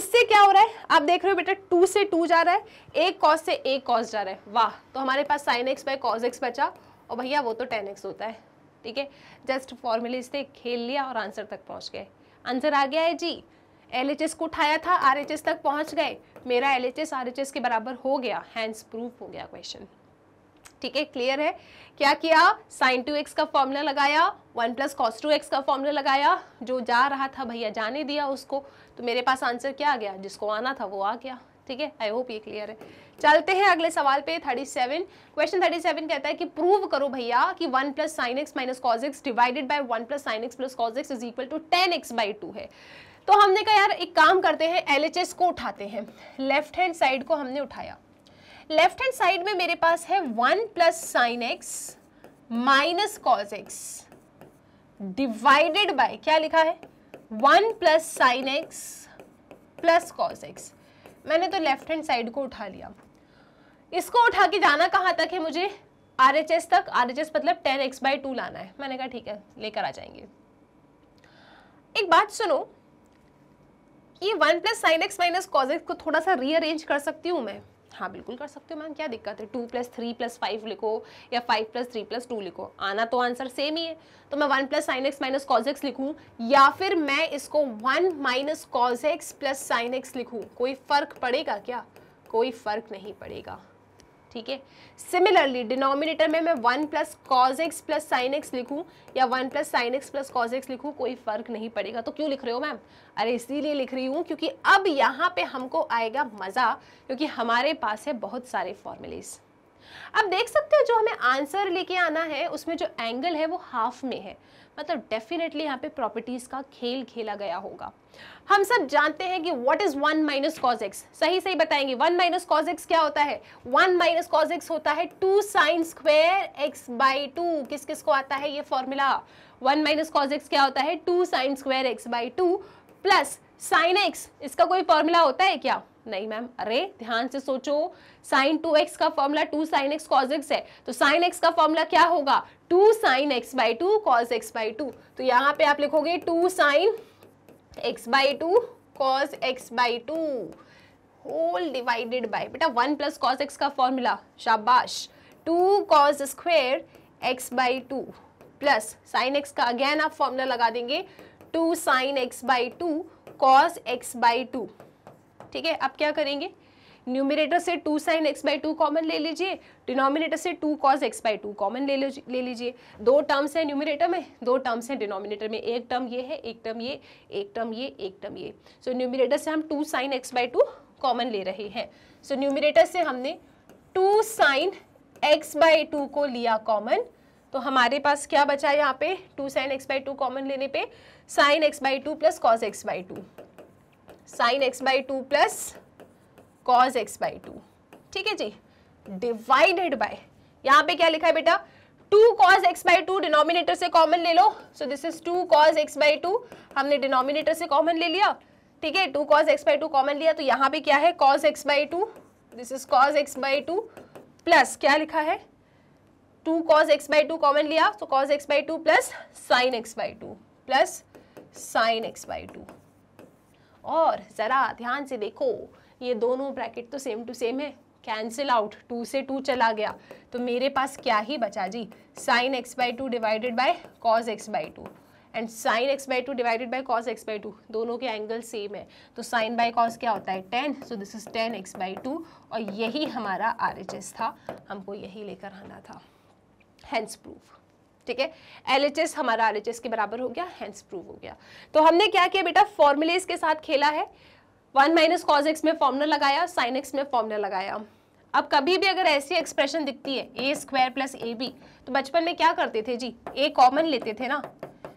इससे क्या हो रहा है आप देख रहे हो बेटा टू से टू जा रहा है एक कॉस से एक कॉस जा रहा है वाह तो हमारे पास sine x by cos x बचा और भैया वो तो टेन एक्स होता है ठीक है जस्ट फॉर्मूले से खेल लिया और आंसर तक पहुँच गए आंसर आ गया है जी एल को उठाया था आर तक पहुँच गए मेरा एल एच के बराबर हो गया हैंड्स प्रूफ हो गया क्वेश्चन ठीक है क्लियर है क्या किया साइन टू एक्स का फॉर्मूला लगाया one plus cos two x का फॉर्मूला लगाया जो जा रहा था भैया जाने दिया उसको तो मेरे पास आंसर क्या आ गया जिसको आना था वो आ गया ठीक है आई होप ये क्लियर है चलते हैं अगले सवाल पे 37 क्वेश्चन 37 कहता है कि प्रूव करो भैया कि 1 plus sine x minus cos x divided by one plus sine x plus cos x is equal to ten x by two है तो हमने कहा यार एक काम करते हैं एल को उठाते हैं लेफ्ट हैंड साइड को हमने उठाया लेफ्ट हैंड साइड में मेरे पास है one plus sine x minus cos x divided by क्या लिखा है one plus sine x plus cos x मैंने तो लेफ्ट हैंड साइड को उठा लिया इसको उठा के जाना कहाँ तक है मुझे आर एच एस तक आर एच एस मतलब टेन एक्स बाई टू लाना है मैंने कहा ठीक है लेकर आ जाएंगे एक बात सुनो ये one plus sine x minus cos x को थोड़ा सा रीअरेंज कर सकती हूँ मैं हाँ बिल्कुल कर सकते हो मैम क्या दिक्कत है two plus three plus five लिखो या five plus three plus two लिखो आना तो आंसर सेम ही है तो मैं one plus sine x minus cos x लिखूँ या फिर मैं इसको one minus cos x plus sine x लिखूँ कोई फ़र्क पड़ेगा क्या कोई फ़र्क नहीं पड़ेगा ठीक है सिमिलरली डिनोमिनेटर में मैं one plus cos x plus sine x लिखूँ या one plus sine x plus cos x लिखूँ कोई फर्क नहीं पड़ेगा तो क्यों लिख रहे हो मैम अरे इसीलिए लिख रही हूँ क्योंकि अब यहाँ पे हमको आएगा मज़ा क्योंकि हमारे पास है बहुत सारे फॉर्मुलेज़ अब देख सकते हो जो हमें आंसर लेके आना है उसमें जो एंगल है वो हाफ में है मतलब डेफिनेटली यहाँ पे प्रॉपर्टीज़ का खेल खेला गया होगा हम सब जानते हैं कि what is one minus cos x सही सही बताएंगे वन माइनस कॉज एक्स क्या होता है वन माइनस कॉज एक्स होता है two sine square x by two किस किस को आता है ये formula one minus cos x क्या होता है two sine square x by two plus sine x इसका कोई फॉर्मूला होता है क्या नहीं मैम अरे ध्यान से सोचो साइन टू एक्स का formula two sine x cos x है तो साइन एक्स का फॉर्मूला क्या होगा two sine x by two cos x by two तो यहाँ पे आप लिखोगे two sine x by two cos x by two whole divided by बेटा वन प्लस कॉज एक्स का फॉर्मूला शाबाश two cos square x by two plus sine x का again आप फॉर्मूला लगा देंगे two sine x by two cos x by two ठीक है अब क्या करेंगे न्यूमिनेटर से two sine x by two common ले लीजिए डिनोमिनेटर से two cos x by two common ले ले लीजिए दो टर्म्स हैं न्यूमिनेटर में दो टर्म्स हैं डिनोमिनेटर में एक टर्म ये है एक टर्म ये एक टर्म ये एक टर्म ये सो so, न्यूमिनेटर से हम two sine x by two common ले रहे हैं सो so, न्यूमिनेटर से हमने two sine x by two को लिया कॉमन तो हमारे पास क्या बचा यहाँ पे two sine x by two common लेने पे sine x by two plus cos x by two sine x by two plus cos x by two ठीक है जी डिवाइडेड बाय यहां पे क्या लिखा है बेटा two cos x by two denominator से कॉमन ले लो so this is two cos x by two हमने डिनोमिनेटर से कॉमन ले लिया ठीक है two cos x by two common लिया तो यहां पे क्या है cos x by two this is cos x by two plus क्या लिखा है two cos x by two common लिया तो cos x by two plus sine x by two plus sine x by two और ज़रा ध्यान से देखो ये दोनों ब्रैकेट तो सेम टू सेम है कैंसिल आउट टू से टू चला गया तो मेरे पास क्या ही बचा जी sine x by two divided by cos x by two and sine x by two divided by cos x by two दोनों के एंगल सेम है तो साइन बाई कॉज क्या होता है tan so this is tan x by two और यही हमारा आर था हमको यही लेकर आना था हैंस प्रूफ ठीक है एल हमारा आर के बराबर हो गया हैंस प्रूव हो गया तो हमने क्या किया बेटा फॉर्मुलेज इसके साथ खेला है वन माइनस कॉज एक्स में फॉर्मूला लगाया साइन एक्स में फॉर्मुला लगाया अब कभी भी अगर ऐसी एक्सप्रेशन दिखती है a square plus a b तो बचपन में क्या करते थे जी ए कॉमन लेते थे ना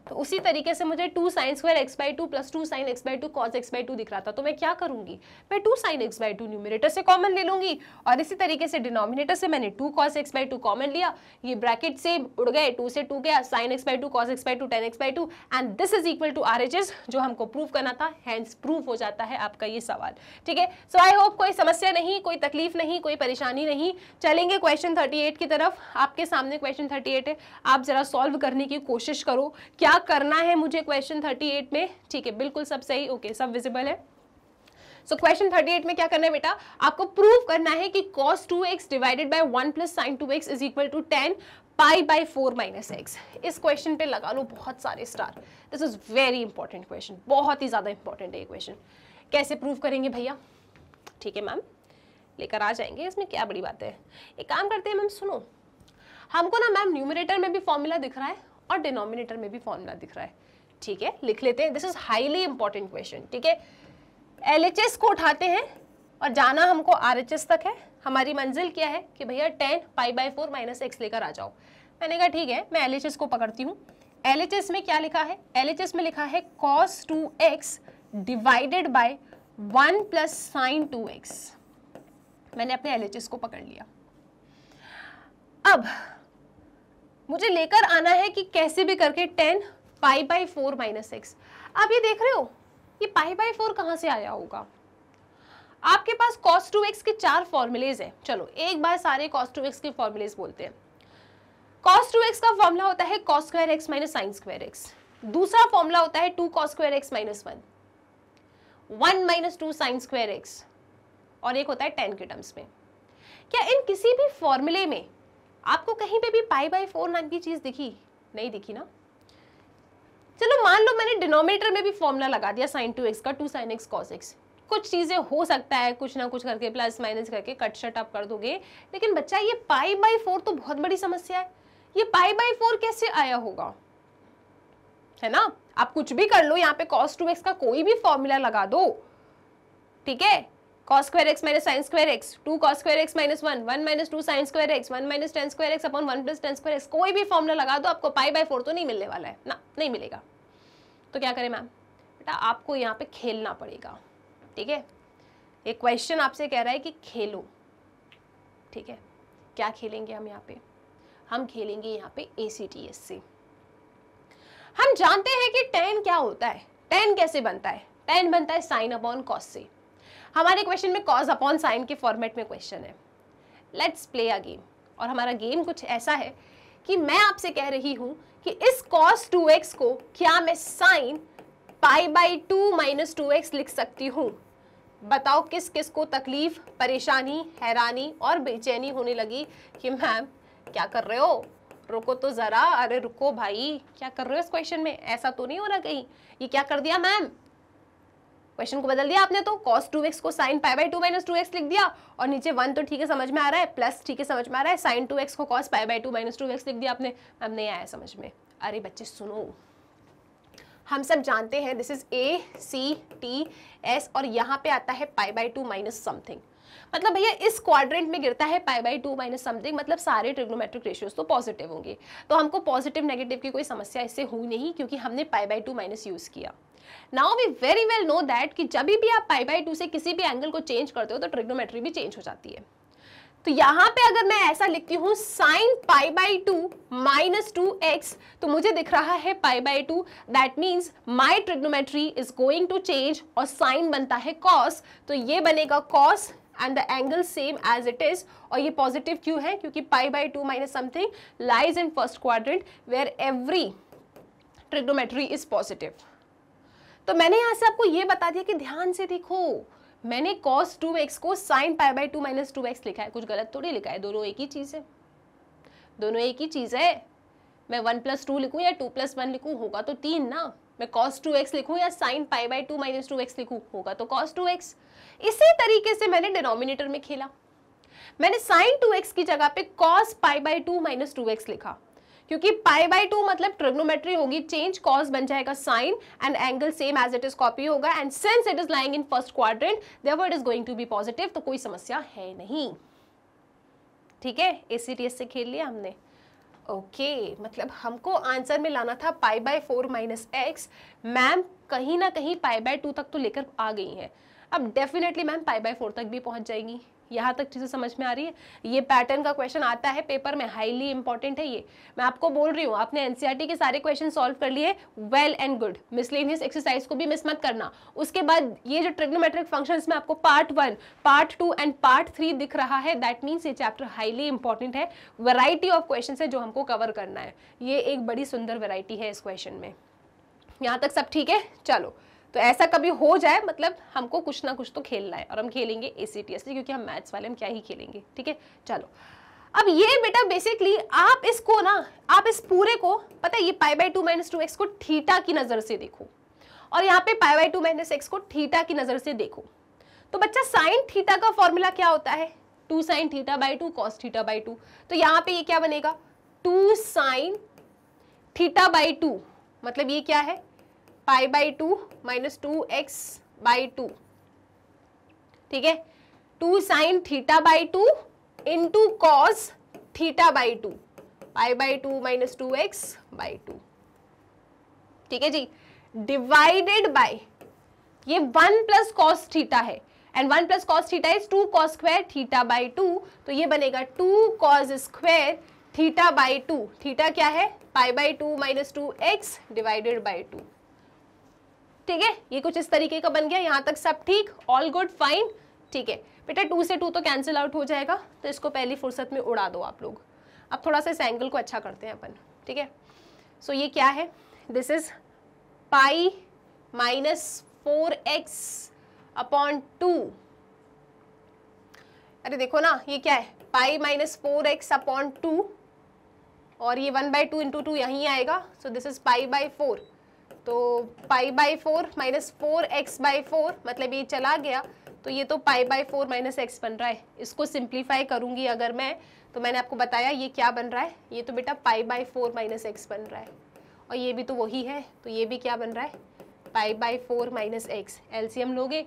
तो उसी तरीके से मुझे two sine square x by two plus two sine x by two cos x by two दिख रहा था तो मैं क्या करूंगी मैं two sine x by two numerator से कॉमन ले लूंगी और इसी तरीके से डिनोमिनेटर से मैंने two cos x by two common लिया ये ब्रैकेट से उड़ गए टू से टू गया sine x by two cos x by two ten x by two and this is equal to R H S जो हमको प्रूव करना था हैंस प्रूव हो जाता है आपका ये सवाल ठीक है सो आई होप कोई समस्या नहीं कोई तकलीफ नहीं कोई परेशानी नहीं चलेंगे क्वेश्चन थर्टी एट की तरफ आपके सामने क्वेश्चन थर्टी एट है आप जरा सॉल्व करने की कोशिश करो क्या क्या करना है मुझे क्वेश्चन 38 में ठीक है बिल्कुल सब सही ओके सब विजिबल है सो क्वेश्चन 38 में क्या करना है बेटा आपको प्रूव करना है कि cos 2x divided by 1 plus sine 2x is equal to 10 pi by four minus x इस क्वेश्चन पे लगा लो बहुत सारे star this is very important question बहुत ही ज़्यादा इंपॉर्टेंट है ये क्वेश्चन कैसे प्रूव करेंगे भैया ठीक है मैम लेकर आ जाएंगे इसमें क्या बड़ी बात है एक काम करते हैं मैम सुनो हमको ना मैम न्यूमिनेटर में भी फॉर्मूला दिख रहा है और डिनोमिनेटर में भी फॉर्मूला दिख रहा है ठीक है लिख लेते हैं this is highly important question ठीक है एल को उठाते हैं और जाना हमको आर तक है हमारी मंजिल क्या है कि भैया tan five by four minus x लेकर आ जाओ मैंने कहा ठीक है मैं एल को पकड़ती हूँ एल में क्या लिखा है एल में लिखा है cos two x divided by one plus sine two x मैंने अपने एल को पकड़ लिया अब मुझे लेकर आना है कि कैसे भी करके tan pi by four minus x आप ये देख रहे हो ये पाई बाई फोर कहाँ से आया होगा आपके पास cos 2x के चार फॉर्मूलेज हैं चलो एक बार सारे cos 2x के फॉर्मूलेज बोलते हैं cos 2x का फॉर्मूला होता है cos square x minus sine square x दूसरा फॉर्मूला होता है two cos square x minus one one minus two sine square x और एक होता है टेन के टर्म्स में क्या इन किसी भी फॉर्मूले में आपको कहीं पे भी पाई बाई फोर नाम की चीज़ दिखी नहीं दिखी ना चलो मान लो मैंने डिनोमिनेटर में भी फॉर्मूला लगा दिया साइन टू एक्स का two sine x cos x कुछ चीज़ें हो सकता है कुछ ना कुछ करके प्लस माइनस करके कट शट आप कर दोगे लेकिन बच्चा ये पाई बाई फोर तो बहुत बड़ी समस्या है ये पाई बाई फोर कैसे आया होगा है ना आप कुछ भी कर लो यहाँ पे कॉस टू एक्स का कोई भी फॉर्मूला लगा दो ठीक है cos square x minus sine square x two cos square x minus one one minus two sine square x one minus tan square x upon one plus tan square x कोई भी formula लगा दो आपको पाई by four तो नहीं मिलने वाला है ना नहीं मिलेगा तो क्या करें मैम बेटा आपको यहाँ पे खेलना पड़ेगा ठीक है एक क्वेश्चन आपसे कह रहा है कि खेलो ठीक है क्या खेलेंगे हम यहाँ पे हम खेलेंगे यहाँ पे ए सी टी एस सी हम जानते हैं कि टेन क्या होता है टेन कैसे बनता है टेन बनता है साइन अपॉन कॉस से हमारे क्वेश्चन में कॉज अपॉन साइन के फॉर्मेट में क्वेश्चन है लेट्स प्ले अ गेम और हमारा गेम कुछ ऐसा है कि मैं आपसे कह रही हूँ कि इस कॉस टू एक्स को क्या मैं sine pi by two minus two x लिख सकती हूँ बताओ किस किस को तकलीफ परेशानी हैरानी और बेचैनी होने लगी कि मैम क्या कर रहे हो रुको तो ज़रा अरे रुको भाई क्या कर रहे हो इस क्वेश्चन में ऐसा तो नहीं हो रहा कहीं ये क्या कर दिया मैम क्वेश्चन को बदल दिया आपने तो कॉस टू एक्स को sine pi by two minus two x लिख दिया और नीचे वन तो ठीक है समझ में आ रहा है प्लस ठीक है समझ में आ रहा है साइन टू एक्स को cos pi by two minus two x लिख दिया आपने मैम नहीं आया समझ में अरे बच्चे सुनो हम सब जानते हैं this is A C T S और यहाँ पे आता है pi by two minus something मतलब भैया इस क्वाड्रेंट में गिरता है pi by two minus something मतलब सारे ट्रिग्नोमेट्रिक रेशियोज तो पॉजिटिव होंगे तो हमको पॉजिटिव नेगेटिव की कोई समस्या इससे हुई नहीं क्योंकि हमने pi by two minus use किया now we very well know that कि जब भी आप पाई बाई टू से किसी भी एंगल को चेंज करते हो तो ट्रिग्नोमेट्री भी चेंज हो जाती है तो यहां पे अगर मैं ऐसा लिखती हूं sine pi by two minus two x तो मुझे दिख रहा है pi by two that means my trigonometry is going to change और साइन बनता है कॉस तो ये बनेगा cos and the angle same as it is और ये पॉजिटिव क्यों है क्योंकि pi by two minus something lies in first quadrant where every trigonometry is positive तो मैंने यहाँ से आपको ये बता दिया कि ध्यान से देखो मैंने cos 2x को sin pi by two minus two लिखा है कुछ गलत थोड़ी लिखा है दोनों एक ही चीज़ है दोनों एक ही चीज़ है मैं वन प्लस टू लिखूँ या टू प्लस वन लिखूँ होगा तो तीन ना मैं cos 2x लिखूँ या sin pi by two minus two लिखूँ होगा तो cos 2x इसी तरीके से मैंने डिनोमिनेटर में खेला मैंने टू एक्स की जगह पे cos pi by two minus two लिखा क्योंकि पाई बाई टू मतलब ट्रिग्नोमेट्री होगी चेंज कॉज बन जाएगा sine and angle same as it is copy होगा and since it is lying in first क्वार therefore it is going to be positive तो कोई समस्या है नहीं ठीक है ए से खेल लिया हमने ओके okay, मतलब हमको आंसर में लाना था pi by four minus x ma'am कहीं ना कहीं पाई बाय टू तक तो लेकर आ गई हैं अब definitely ma'am pi by four तक भी पहुंच जाएगी यहाँ तक चीज़ें समझ में आ रही है ये पैटर्न का क्वेश्चन आता है पेपर में हाईली इंपॉर्टेंट है ये मैं आपको बोल रही हूँ आपने एनसीईआरटी e के सारे क्वेश्चन सॉल्व कर लिए well and good miscellaneous exercise को भी मिस मत करना उसके बाद ये जो ट्रिग्नोमेट्रिक फंक्शन में आपको part one part two and part three दिख रहा है दैट मीन्स ये चैप्टर हाईली इंपॉर्टेंट है वेराइटी ऑफ क्वेश्चन है जो हमको कवर करना है ये एक बड़ी सुंदर वेराइटी है इस क्वेश्चन में यहाँ तक सब ठीक है चलो तो ऐसा कभी हो जाए मतलब हमको कुछ ना कुछ तो खेलना है और हम खेलेंगे ए सी टी एस क्योंकि हम मैथ्स वाले हम क्या ही खेलेंगे ठीक है चलो अब ये बेटा बेसिकली आप इसको ना आप इस पूरे को पता है ये pi by two minus two x को थीटा की नज़र से देखो और यहाँ पे pi by two minus x को थीटा की नज़र से देखो तो बच्चा साइन थीटा का फॉर्मूला क्या होता है two sine theta by two cos theta by two तो यहाँ पे ये क्या बनेगा two sine theta by two मतलब ये क्या है pi by two minus two x by two ठीक है two sine theta by two into cos theta by two pi by two minus two x by two ठीक है जी divided by ये वन प्लस कॉस थीटा है and one plus cos theta is two cos square theta by two तो ये बनेगा two cos square theta by two theta क्या है pi by two minus two x divided by two ठीक है ये कुछ इस तरीके का बन गया यहाँ तक सब ठीक ऑल गुड फाइन ठीक है बेटा टू से टू तो कैंसिल आउट हो जाएगा तो इसको पहली फुर्सत में उड़ा दो आप लोग अब थोड़ा सा इस एंगल को अच्छा करते हैं अपन ठीक है सो ये क्या है this is pi minus four x upon two अरे देखो ना ये क्या है pi minus four x upon two और ये one by two into two यहीं आएगा so this is pi by four तो pi by four minus four x by four मतलब ये चला गया तो ये तो pi by four minus x बन रहा है इसको सिंप्लीफाई करूंगी अगर मैं तो मैंने आपको बताया ये क्या बन रहा है ये तो बेटा pi by four minus x बन रहा है और ये भी तो वही है तो ये भी क्या बन रहा है pi by four minus x L लोगे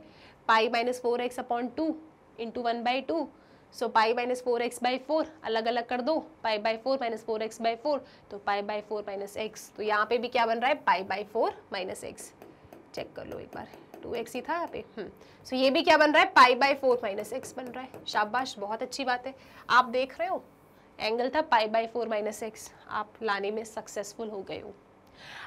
pi minus four x upon two into one by two so pi minus four x by four अलग अलग कर दो pi by four minus four x by four तो pi by four minus x तो यहाँ पे भी क्या बन रहा है pi by four minus x check कर लो एक बार टू एक्स ही था यहाँ पे सो हम्म। ये भी क्या बन रहा है pi by four minus x बन रहा है शाबाश बहुत अच्छी बात है आप देख रहे हो एंगल था pi by four minus x आप लाने में सक्सेसफुल हो गए हो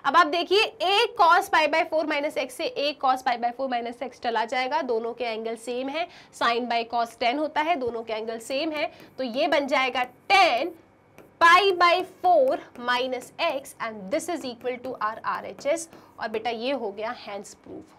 अब आप देखिए a cos pi by four minus x से a cos pi by four minus x चला जाएगा दोनों के एंगल सेम है sin बाय cos टेन होता है दोनों के एंगल सेम है तो ये बन जाएगा tan pi by 4 minus x and this is equal to our RHS और बेटा ये हो गया हैंड्स proof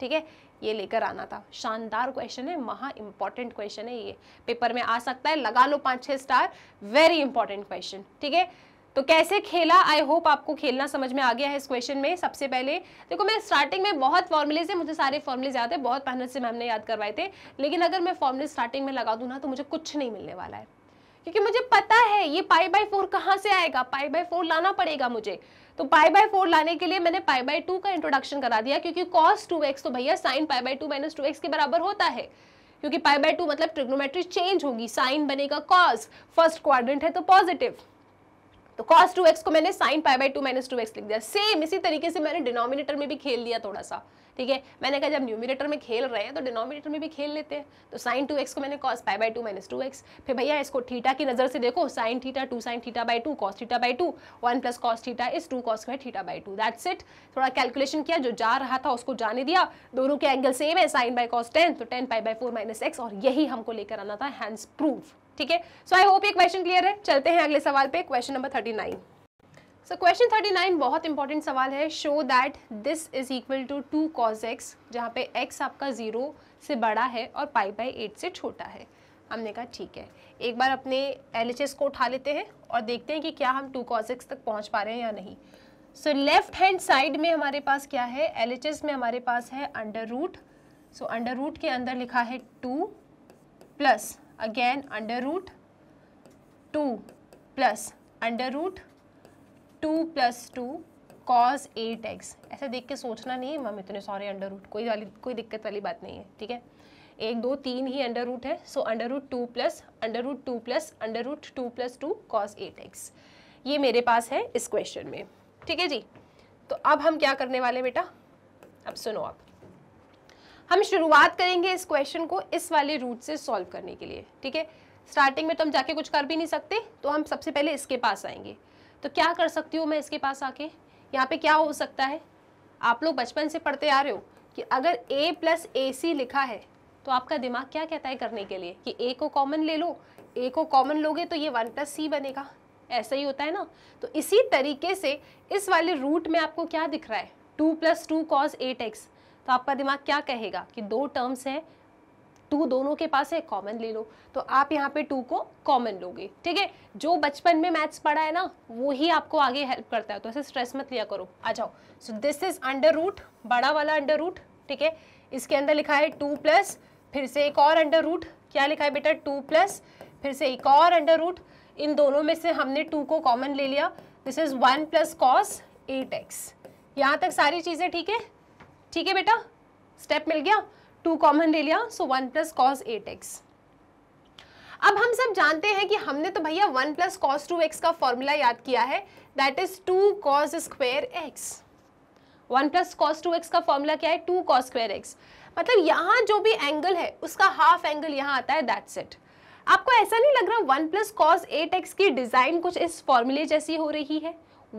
ठीक है ये लेकर आना था शानदार क्वेश्चन है महा इंपॉर्टेंट क्वेश्चन है ये पेपर में आ सकता है लगा लो पांच छह स्टार वेरी इंपॉर्टेंट क्वेश्चन ठीक है तो कैसे खेला आई होप आपको खेलना समझ में आ गया है इस क्वेश्चन में सबसे पहले देखो मैं स्टार्टिंग में बहुत फॉर्मुले है मुझे सारे फॉर्मुलेज याद है बहुत मेहनत से मैम ने याद करवाए थे लेकिन अगर मैं फॉर्मुले स्टार्टिंग में लगा दूँ ना तो मुझे कुछ नहीं मिलने वाला है क्योंकि मुझे पता है ये पाई बाई फोर कहाँ से आएगा पाई बाई फोर लाना पड़ेगा मुझे तो पाई बाई फोर लाने के लिए मैंने पाई बाई टू का इंट्रोडक्शन करा दिया क्योंकि कॉस टू एक्स तो भैया sine pi by two minus two x के बराबर होता है क्योंकि पाई बाई टू मतलब ट्रिग्नोमेट्री चेंज होगी साइन बनेगा कॉस फर्स्ट क्वाड्रेंट है तो पॉजिटिव तो cos 2x को मैंने sin π by two minus two लिख दिया सेम इसी तरीके से मैंने डिनोमिनेटर में भी खेल लिया थोड़ा सा ठीक है मैंने कहा जब न्यूमिनेटर में खेल रहे हैं तो डिनोमिनेटर में भी खेल लेते हैं तो साइन टू एक्स को मैंने cos pi by two minus two x फिर भैया इसको थीटा की नज़र से देखो sine theta two sine theta by two cos theta by two one plus cos theta is two cos theta by two that's it थोड़ा calculation किया जो जा रहा था उसको जाने दिया दोनों के एंगल सेम है साइन बाई कॉस टेन तो tan pi by four minus x और यही हमको लेकर आना था हैंड्स प्रूफ ठीक है सो आई होप ये क्वेश्चन क्लियर है चलते हैं अगले सवाल पे question number thirty nine so question thirty nine बहुत इंपॉर्टेंट सवाल है show that this is equal to two cos x जहाँ पे एक्स आपका जीरो से बड़ा है और पाई बाई एट से छोटा है हमने कहा ठीक है एक बार अपने एल को उठा लेते हैं और देखते हैं कि क्या हम टू कॉज एक्स तक पहुँच पा रहे हैं या नहीं सो लेफ्ट हैंड साइड में हमारे पास क्या है एल में हमारे पास है under root so under root के अंदर लिखा है two plus again under root 2 plus under root 2 plus 2 cos 8x ऐसे देख के सोचना नहीं है मम इतने सॉरी अंडर रूट कोई वाली कोई दिक्कत वाली बात नहीं है ठीक है एक दो तीन ही अंडर रूट है so under root two plus under root two plus under root two plus two cos eight x ये मेरे पास है इस क्वेश्चन में ठीक है जी तो अब हम क्या करने वाले बेटा अब सुनो आप हम शुरुआत करेंगे इस क्वेश्चन को इस वाले रूट से सॉल्व करने के लिए ठीक है स्टार्टिंग में तो हम जाके कुछ कर भी नहीं सकते तो हम सबसे पहले इसके पास आएंगे तो क्या कर सकती हूँ मैं इसके पास आके यहाँ पे क्या हो सकता है आप लोग बचपन से पढ़ते आ रहे हो कि अगर ए प्लस ए सी लिखा है तो आपका दिमाग क्या कहता है करने के लिए कि ए को कॉमन ले लो ए को कॉमन लोगे तो ये वन प्लस सी बनेगा ऐसा ही होता है ना तो इसी तरीके से इस वाले रूट में आपको क्या दिख रहा है two plus two cos eight x तो आपका दिमाग क्या कहेगा कि दो टर्म्स हैं टू दोनों के पास है कॉमन ले लो तो आप यहाँ पे टू को कॉमन लोगे ठीक है जो बचपन में मैथ्स पढ़ा है ना वो ही आपको आगे हेल्प करता है तो ऐसे स्ट्रेस मत लिया करो आ जाओ so this is under root बड़ा वाला अंडर रूट ठीक है इसके अंदर लिखा है टू प्लस फिर से एक और अंडर रूट क्या लिखा है बेटा टू प्लस फिर से एक और अंडर रूट इन दोनों में से हमने टू को कॉमन ले लिया this is one plus cos eight x यहाँ तक सारी चीज़ें ठीक है ठीक है बेटा स्टेप मिल गया टू कॉमन ले लिया so one plus cos eight x अब हम सब जानते हैं कि हमने तो भैया one plus cos two x का फॉर्मूला याद किया है that is two cos square x one plus cos two x का फॉर्मूला क्या है टू कॉस स्क्वेयर एक्स मतलब यहाँ जो भी एंगल है उसका हाफ एंगल यहाँ आता है दैट्स इट आपको ऐसा नहीं लग रहा one plus cos eight x की डिज़ाइन कुछ इस फॉर्मूले जैसी हो रही है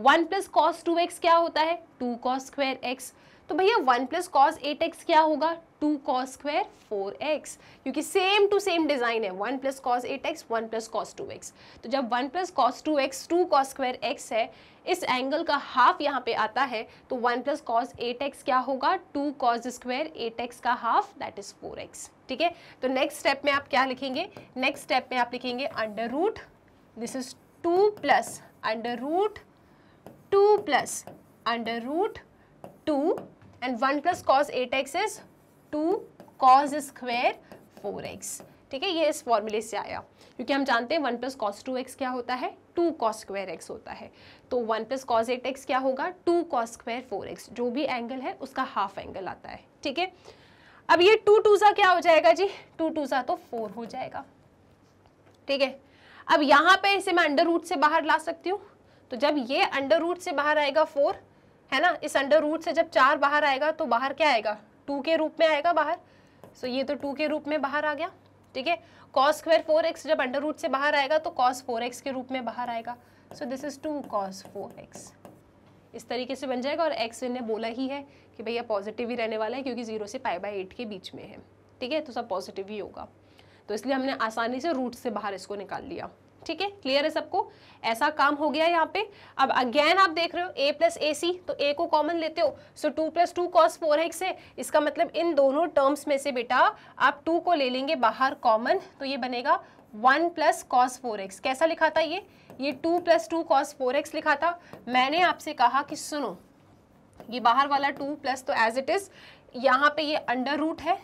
one plus cos two x क्या होता है टू कॉस स्क्वेयर एक्स तो भैया one plus cos eight x क्या होगा two cos square four x क्योंकि सेम टू सेम डिज़ाइन है one plus cos eight x one plus cos two x तो जब one plus cos two x two cos square x है इस angle का half यहाँ पे आता है तो one plus cos eight x क्या होगा two cos square eight x का half that is four x ठीक है तो नेक्स्ट स्टेप में आप क्या लिखेंगे नेक्स्ट स्टेप में आप लिखेंगे under root this is two plus under root two plus under root two and one plus cos eight x is two 2 square four x ठीक है ये इस फॉर्मूले से आया क्योंकि हम जानते हैं one plus cos two x क्या होता है टू कॉस स्क्वायर एक्स होता है तो one plus cos eight x क्या होगा two cos square four x जो भी एंगल है उसका हाफ एंगल आता है ठीक है अब ये टू टू सा क्या हो जाएगा जी टू टू सा तो फोर हो जाएगा ठीक है अब यहां पे इसे मैं अंडर रूट से बाहर ला सकती हूँ तो जब ये अंडर रूट से बाहर आएगा फोर है ना इस अंडर रूट से जब चार बाहर आएगा तो बाहर क्या आएगा टू के रूप में आएगा बाहर सो ये तो टू के रूप में बाहर आ गया ठीक है कॉस स्क्वायर फोर एक्स जब अंडर रूट से बाहर आएगा तो कॉस फोर एक्स के रूप में बाहर आएगा so this is two cos four x इस तरीके से बन जाएगा और एक्स ने बोला ही है कि भैया पॉजिटिव ही रहने वाला है क्योंकि जीरो से पाई बाई एट के बीच में है ठीक है तो सब पॉजिटिव ही होगा तो इसलिए हमने आसानी से रूट से बाहर इसको निकाल लिया ठीक है क्लियर है सबको ऐसा काम हो गया यहाँ पे अब अगेन आप देख रहे हो ए प्लस ए सी तो ए को कॉमन लेते हो so two plus two cos four x है इसका मतलब इन दोनों टर्म्स में से बेटा आप टू को ले लेंगे बाहर कॉमन तो ये बनेगा one plus cos four x कैसा लिखा था ये ये two plus two cos four x लिखा था मैंने आपसे कहा कि सुनो ये बाहर वाला टू प्लस तो एज इट इज़ यहाँ पे ये अंडर रूट है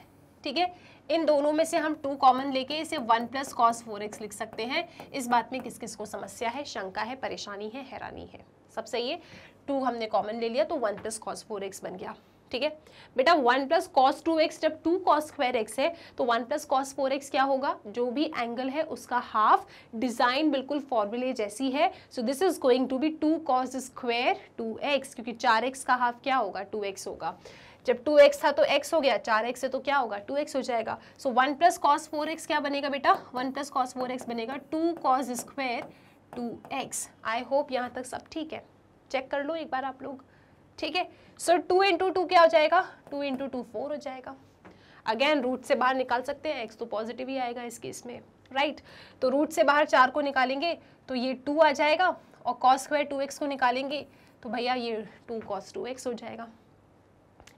ठीक है इन दोनों में से हम टू कॉमन लेके इसे one plus cos four x लिख सकते हैं इस बात में किस किस को समस्या है शंका है परेशानी है हैरानी है सब सही है टू हमने कॉमन ले लिया तो one plus cos four x बन गया ठीक है बेटा one plus cos two x जब टू कॉस स्क्वायर एक्स है तो one plus cos four x क्या होगा जो भी एंगल है उसका हाफ डिजाइन बिल्कुल फॉर्मूले जैसी है so this is going to be two cos square two x क्योंकि चार एक्स का हाफ क्या होगा टू एक्स होगा जब टू एक्स था तो एक्स हो गया चार एक्स है तो क्या होगा टू एक्स हो जाएगा so one plus cos four x क्या बनेगा बेटा one plus cos four x बनेगा two cos square two x I hope यहाँ तक सब ठीक है चेक कर लो एक बार आप लोग ठीक है सो टू इंटू टू क्या हो जाएगा टू इंटू टू फोर हो जाएगा अगेन रूट से बाहर निकाल सकते हैं एक्स तो पॉजिटिव ही आएगा इस केस में राइट right? तो रूट से बाहर चार को निकालेंगे तो ये टू आ जाएगा और कॉस स्क्वायर टू एक्स को निकालेंगे तो भैया ये टू कॉस टू एक्स हो जाएगा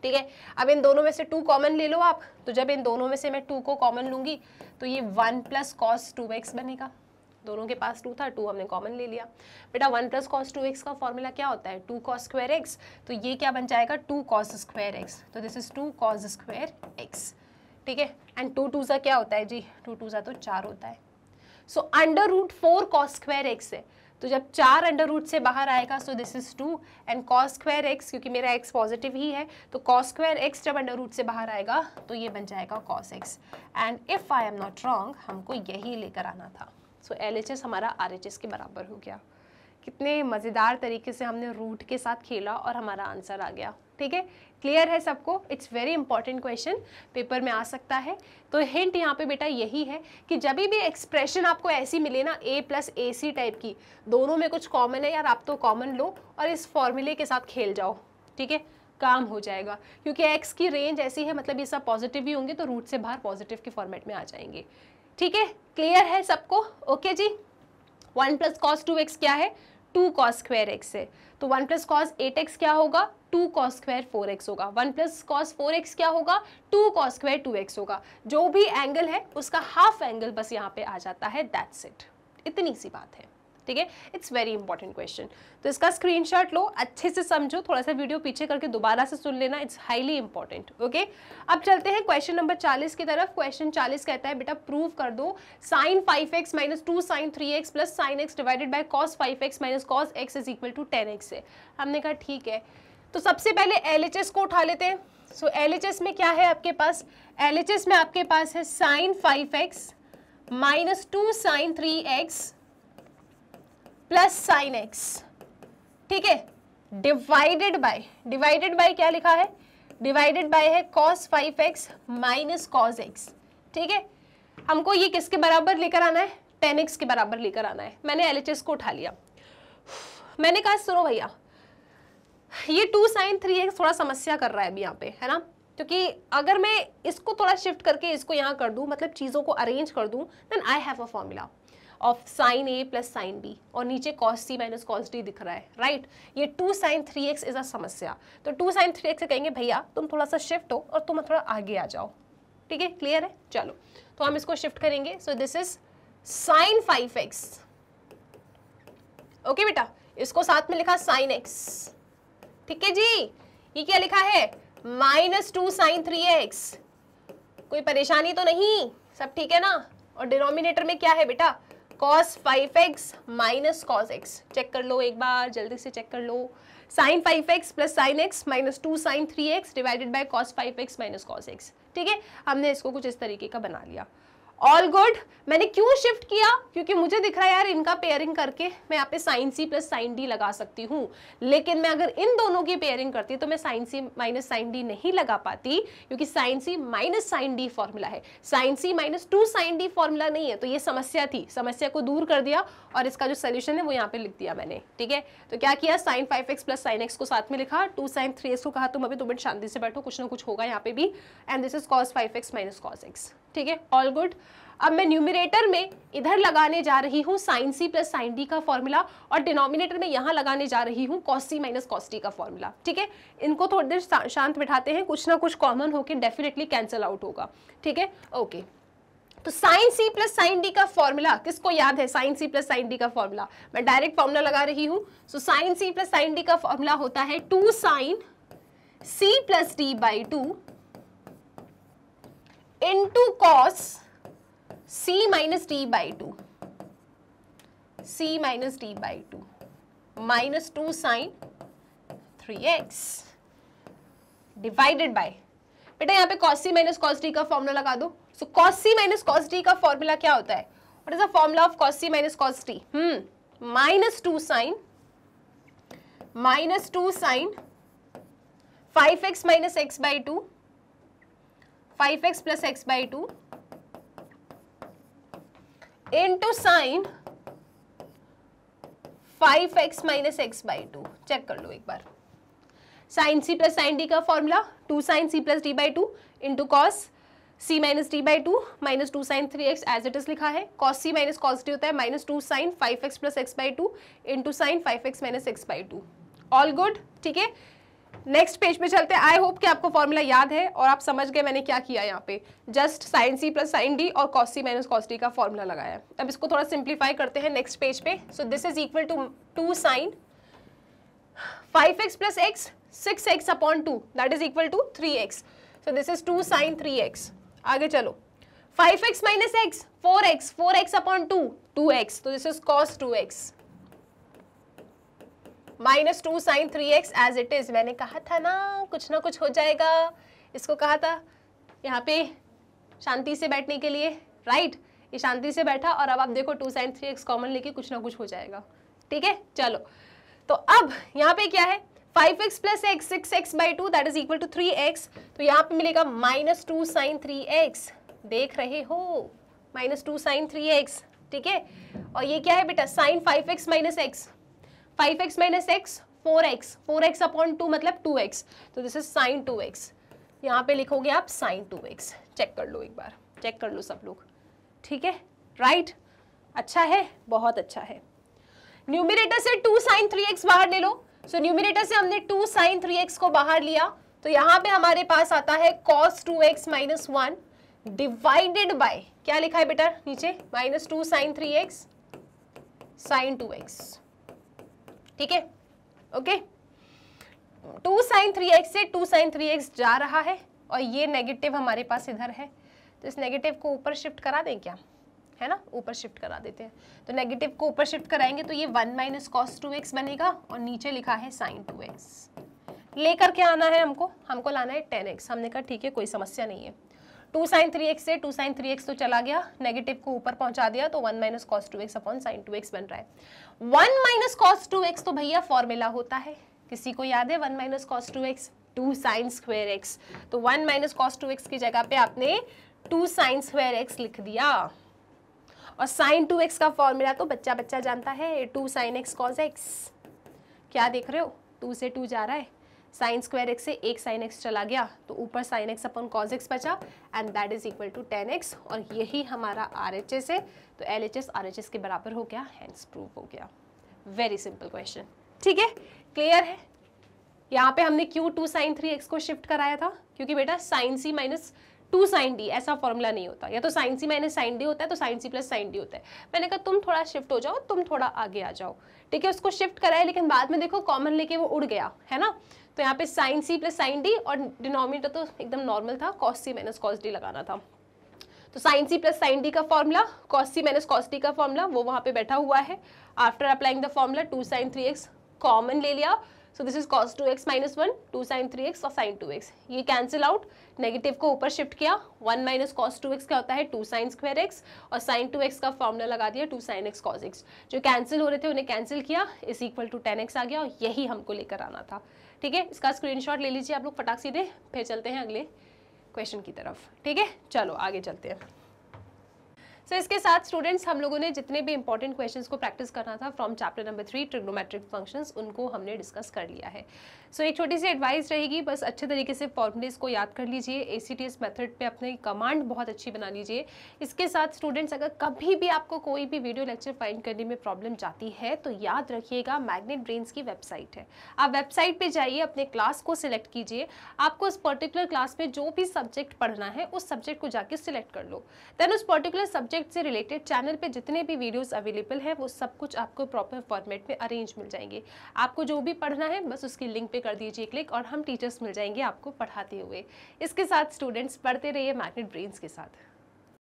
ठीक है अब इन दोनों में से टू कॉमन ले लो आप तो जब इन दोनों में से मैं टू को कॉमन लूंगी तो ये one plus cos two x बनेगा दोनों के पास टू था टू हमने कॉमन ले लिया बेटा one plus cos two x का फॉर्मूला क्या होता है टू कॉस स्क्वायर एक्स तो ये क्या बन जाएगा टू कॉस स्क्वायर एक्स तो this is two cos square x ठीक है एंड टू टू क्या होता है जी टू टू तो चार होता है so under root four cos square x है तो जब चार अंडर रूट से बाहर आएगा so this is two and cos square x क्योंकि मेरा एक्स पॉजिटिव ही है तो कॉस स्क्वायर एक्स जब अंडर रूट से बाहर आएगा तो ये बन जाएगा cos x and if I am not wrong हमको यही लेकर आना था सो एल हमारा आर के बराबर हो गया कितने मज़ेदार तरीके से हमने रूट के साथ खेला और हमारा आंसर आ गया ठीक है क्लियर है सबको it's very important question paper में आ सकता है तो हिंट यहाँ पे बेटा यही है कि जब भी एक्सप्रेशन आपको ऐसी मिले ना ए प्लस ए सी टाइप की दोनों में कुछ कॉमन है यार आप तो कॉमन लो और इस फॉर्मूले के साथ खेल जाओ ठीक है काम हो जाएगा क्योंकि एक्स की रेंज ऐसी है मतलब ये सब पॉजिटिव भी होंगे तो रूट से बाहर पॉजिटिव के फॉर्मेट में आ जाएंगे ठीक है क्लियर है सबको ओके जी one plus cos two x क्या है टू कॉस स्क्वायर एक्स है तो one plus cos eight x क्या होगा two cos square four x होगा one plus cos four x क्या होगा two cos square two x होगा जो भी एंगल है उसका हाफ एंगल बस यहाँ पे आ जाता है दैट्स इट इतनी सी बात है ठीक है इट्स वेरी इंपॉर्टेंट क्वेश्चन तो इसका स्क्रीनशॉट लो अच्छे से समझो थोड़ा सा वीडियो पीछे करके दोबारा से सुन लेना इट्स हाईली इंपॉर्टेंट ओके अब चलते हैं क्वेश्चन नंबर चालीस की तरफ क्वेश्चन चालीस कहता है बेटा प्रूव कर दो sine five x minus two sine three x plus sine x divided by cos five x minus cos x is equal to ten x है हमने कहा ठीक है तो सबसे पहले एल को उठा लेते हैं सो एच एल में क्या है आपके पास एल में आपके पास है sine five x minus two sine three x plus sine x ठीक है डिवाइडेड बाय डिवाइडेड बाय क्या लिखा है डिवाइडेड बाय है cos five x minus cos x ठीक है हमको ये किसके बराबर लेकर आना है टेन एक्स के बराबर लेकर आना है मैंने एल को उठा लिया मैंने कहा सुनो भैया ये टू साइन थ्री एक्स थोड़ा समस्या कर रहा है अभी यहाँ पे है ना क्योंकि अगर मैं इसको थोड़ा शिफ्ट करके इसको यहाँ कर दूँ मतलब चीज़ों को अरेंज कर दूँ then I have a formula of sine A plus sine B और नीचे कॉस सी माइनस कॉस डी दिख रहा है राइट right? ये two sine three x is a समस्या तो टू साइन थ्री एक्स कहेंगे भैया तुम थोड़ा सा शिफ्ट हो और तुम थोड़ा आगे आ जाओ ठीक है क्लियर है चलो तो हम इसको शिफ्ट करेंगे so this is sine five x okay बेटा इसको साथ में लिखा साइन एक्स ठीक है जी ये क्या लिखा है minus two sine three x कोई परेशानी तो नहीं सब ठीक है ना और डिनोमिनेटर में क्या है बेटा cos five x minus cos x check कर लो एक बार जल्दी से चेक कर लो sine five x plus sine x minus two sine three x divided by cos five x minus cos x ठीक है हमने इसको कुछ इस तरीके का बना लिया ऑल गुड मैंने क्यों शिफ्ट किया क्योंकि मुझे दिख रहा है यार इनका पेयरिंग करके मैं यहाँ पे साइन सी प्लस साइन डी लगा सकती हूँ लेकिन मैं अगर इन दोनों की पेयरिंग करती तो मैं साइन सी माइनस साइन डी नहीं लगा पाती क्योंकि साइन सी माइनस साइन डी फॉर्मूला है साइन सी minus two sine D formula नहीं है तो ये समस्या थी समस्या को दूर कर दिया और इसका जो सोल्यूशन है वो यहाँ पे लिख दिया मैंने ठीक है तो क्या किया sine five x plus sine x को साथ में लिखा टू साइन थ्री एक्स को कहा तुम अभी दो शांति से बैठो कुछ ना कुछ होगा यहाँ पे भी and this is cos five x minus cos x ठीक है ऑल गुड अब मैं न्यूमिनेटर में इधर लगाने जा रही हूँ साइन सी प्लस साइन डी का फॉर्मूला और डिनोमिनेटर में यहाँ लगाने जा रही हूँ कॉस सी माइनस कॉस डी का फॉर्मूला ठीक है इनको थोड़ी देर शांत बिठाते हैं कुछ ना कुछ कॉमन होकर डेफिनेटली कैंसिल आउट होगा ठीक है ओके तो साइन सी प्लस साइन डी का फॉर्मूला किसको याद है साइन सी प्लस साइन डी का फॉर्मूला मैं डायरेक्ट फॉर्मूला लगा रही हूँ सो साइन सी प्लस साइन डी का फॉर्मूला होता है two sine C plus D by two into cos C minus T by two C minus T by two minus two sine three x divided by बेटा यहां पे cos सी minus cos D का formula लगा दो so cos सी minus cos D का formula क्या होता है what is the formula of cos C minus cos T hmm minus two sine minus two sine five x minus x by two five x plus x by two into sine five x minus x by two check कर लो एक बार sine सी plus sine D का formula two sine C plus D by two into cos C minus D by two minus two sine three x as it is लिखा है cos सी minus cos D होता है minus two sine five x plus x by two into sine five x minus x by two all good ठीक है next page पे चलते हैं आई hope कि आपको फॉर्मूला याद है और आप समझ गए मैंने क्या किया यहाँ पे जस्ट साइन सी प्लस साइन डी और कॉस सी माइनस कॉस डी का फॉर्मूला लगाया अब इसको थोड़ा सिंप्लीफाई करते हैं नेक्स्ट पेज पे so this is equal to two sine five x plus x six x upon two that is equal to three x so this is two sine three x आगे चलो five x minus x four x four x upon two two x तो this is cos two x minus two sine three x as it is मैंने कहा था ना कुछ ना कुछ हो जाएगा इसको कहा था यहाँ पे शांति से बैठने के लिए राइट ये शांति से बैठा और अब आप देखो two sine three x common लेके कुछ ना कुछ हो जाएगा ठीक है चलो तो अब यहाँ पे क्या है five x plus x six x by two that is equal to three x तो यहाँ पे मिलेगा minus two sine three x देख रहे हो minus two sine three x ठीक है और ये क्या है बेटा sine five x minus x five x minus x four x four x upon two मतलब टू एक्स तो this is sine two x यहाँ पे लिखोगे आप साइन टू एक्स चेक कर लो एक बार चेक कर लो सब लोग ठीक है राइट अच्छा है बहुत अच्छा है न्यूमिनेटर से टू साइन थ्री एक्स बाहर ले लो सो so, न्यूमिनेटर से हमने टू साइन थ्री एक्स को बाहर लिया तो यहाँ पे हमारे पास आता है cos two x minus one divided by क्या लिखा है बेटा नीचे minus two sine three x sine two x ठीक है okay two sine three x से टू साइन थ्री एक्स जा रहा है और ये नेगेटिव हमारे पास इधर है तो इस नेगेटिव को ऊपर शिफ्ट करा दें क्या है ना ऊपर शिफ्ट करा देते हैं तो नेगेटिव को ऊपर शिफ्ट कराएंगे तो ये one minus cos two x बनेगा और नीचे लिखा है साइन टू एक्स लेकर के आना है हमको हमको लाना है टेन एक्स हमने कहा ठीक है कोई समस्या नहीं है टू साइन थ्री एक्स से टू साइन थ्री एक्स तो चला गया नेगेटिव को ऊपर पहुंचा दिया तो one minus cos two x upon sine two x बन रहा है one minus cos two x तो भैया फॉर्मूला होता है किसी को याद है one minus cos two x two sine square x तो one minus cos two x की जगह पे आपने टू साइन स्क्वेयर एक्स लिख दिया और साइन टू एक्स का फॉर्मूला तो बच्चा बच्चा जानता है two sine x cos x क्या देख रहे हो टू से टू जा रहा है साइन स्क्वायर एक्स से एक साइन एक्स चला गया तो ऊपर sine x upon cos x बचा and that is equal to ten x और यही हमारा आर एच एस है तो L H S R H S के बराबर हो गया हैंस प्रूव हो गया वेरी सिंपल क्वेश्चन ठीक है क्लियर है यहाँ पे हमने क्यू टू साइन थ्री एक्स को शिफ्ट कराया था क्योंकि बेटा साइन सी माइनस टू साइन डी ऐसा फॉर्मूला नहीं होता या तो साइन सी माइनस साइन डी होता है तो साइन सी प्लस साइन डी होता है मैंने कहा तुम थोड़ा शिफ्ट हो जाओ तुम थोड़ा आगे आ जाओ ठीक है उसको शिफ्ट करा है लेकिन बाद में देखो कॉमन लेके वो उड़ गया है ना तो यहाँ पे साइन सी प्लस साइन डी और डिनोमिनेटर तो एकदम नॉर्मल था कॉस सी माइनस कॉस डी लगाना था तो साइन सी प्लस साइन डी का फॉर्मूला कॉस सी माइनस कॉस डी का फॉर्मूला वो वहाँ पे बैठा हुआ है after applying the formula two sine three x common ले लिया so this is cos two x minus one two sine three x और साइन टू एक्स ये कैंसिल आउट नेगेटिव को ऊपर शिफ्ट किया one minus cos two x क्या होता है टू साइन स्क्वायर एक्स और साइन टू एक्स का फॉर्मूला लगा दिया two sine x cos x जो कैंसिल हो रहे थे उन्हें कैंसिल किया is equal to ten x आ गया और यही हमको लेकर आना था ठीक है इसका शॉट ले लीजिए आप लोग फटाक सीधे फिर चलते हैं अगले क्वेश्चन की तरफ ठीक है चलो आगे चलते हैं सो so, इसके साथ स्टूडेंट्स हम लोगों ने जितने भी इंपॉर्टेंट क्वेश्चंस को प्रैक्टिस करना था from chapter number three trigonometric functions उनको हमने डिस्कस कर लिया है सो so, एक छोटी सी एडवाइस रहेगी बस अच्छे तरीके से फॉर्मुलेज को याद कर लीजिए A C T S method पर अपनी कमांड बहुत अच्छी बना लीजिए इसके साथ स्टूडेंट्स अगर कभी भी आपको कोई भी वीडियो लेक्चर फाइंड करने में प्रॉब्लम जाती है तो याद रखिएगा मैग्नेट ब्रेन्स की वेबसाइट है आप वेबसाइट पर जाइए अपने क्लास को सिलेक्ट कीजिए आपको उस पर्टिकुलर क्लास में जो भी सब्जेक्ट पढ़ना है उस सब्जेक्ट को जाके सिलेक्ट कर लो देन उस पर्टिकुलर सब्जेक्ट सब्जेक्ट से रिलेटेड चैनल पे जितने भी वीडियोस अवेलेबल हैं वो सब कुछ आपको प्रॉपर फॉर्मेट में अरेंज मिल जाएंगे आपको जो भी पढ़ना है बस उसकी लिंक पे कर दीजिए क्लिक और हम टीचर्स मिल जाएंगे आपको पढ़ाते हुए इसके साथ स्टूडेंट्स पढ़ते रहिए मैग्नेट ब्रेन्स के साथ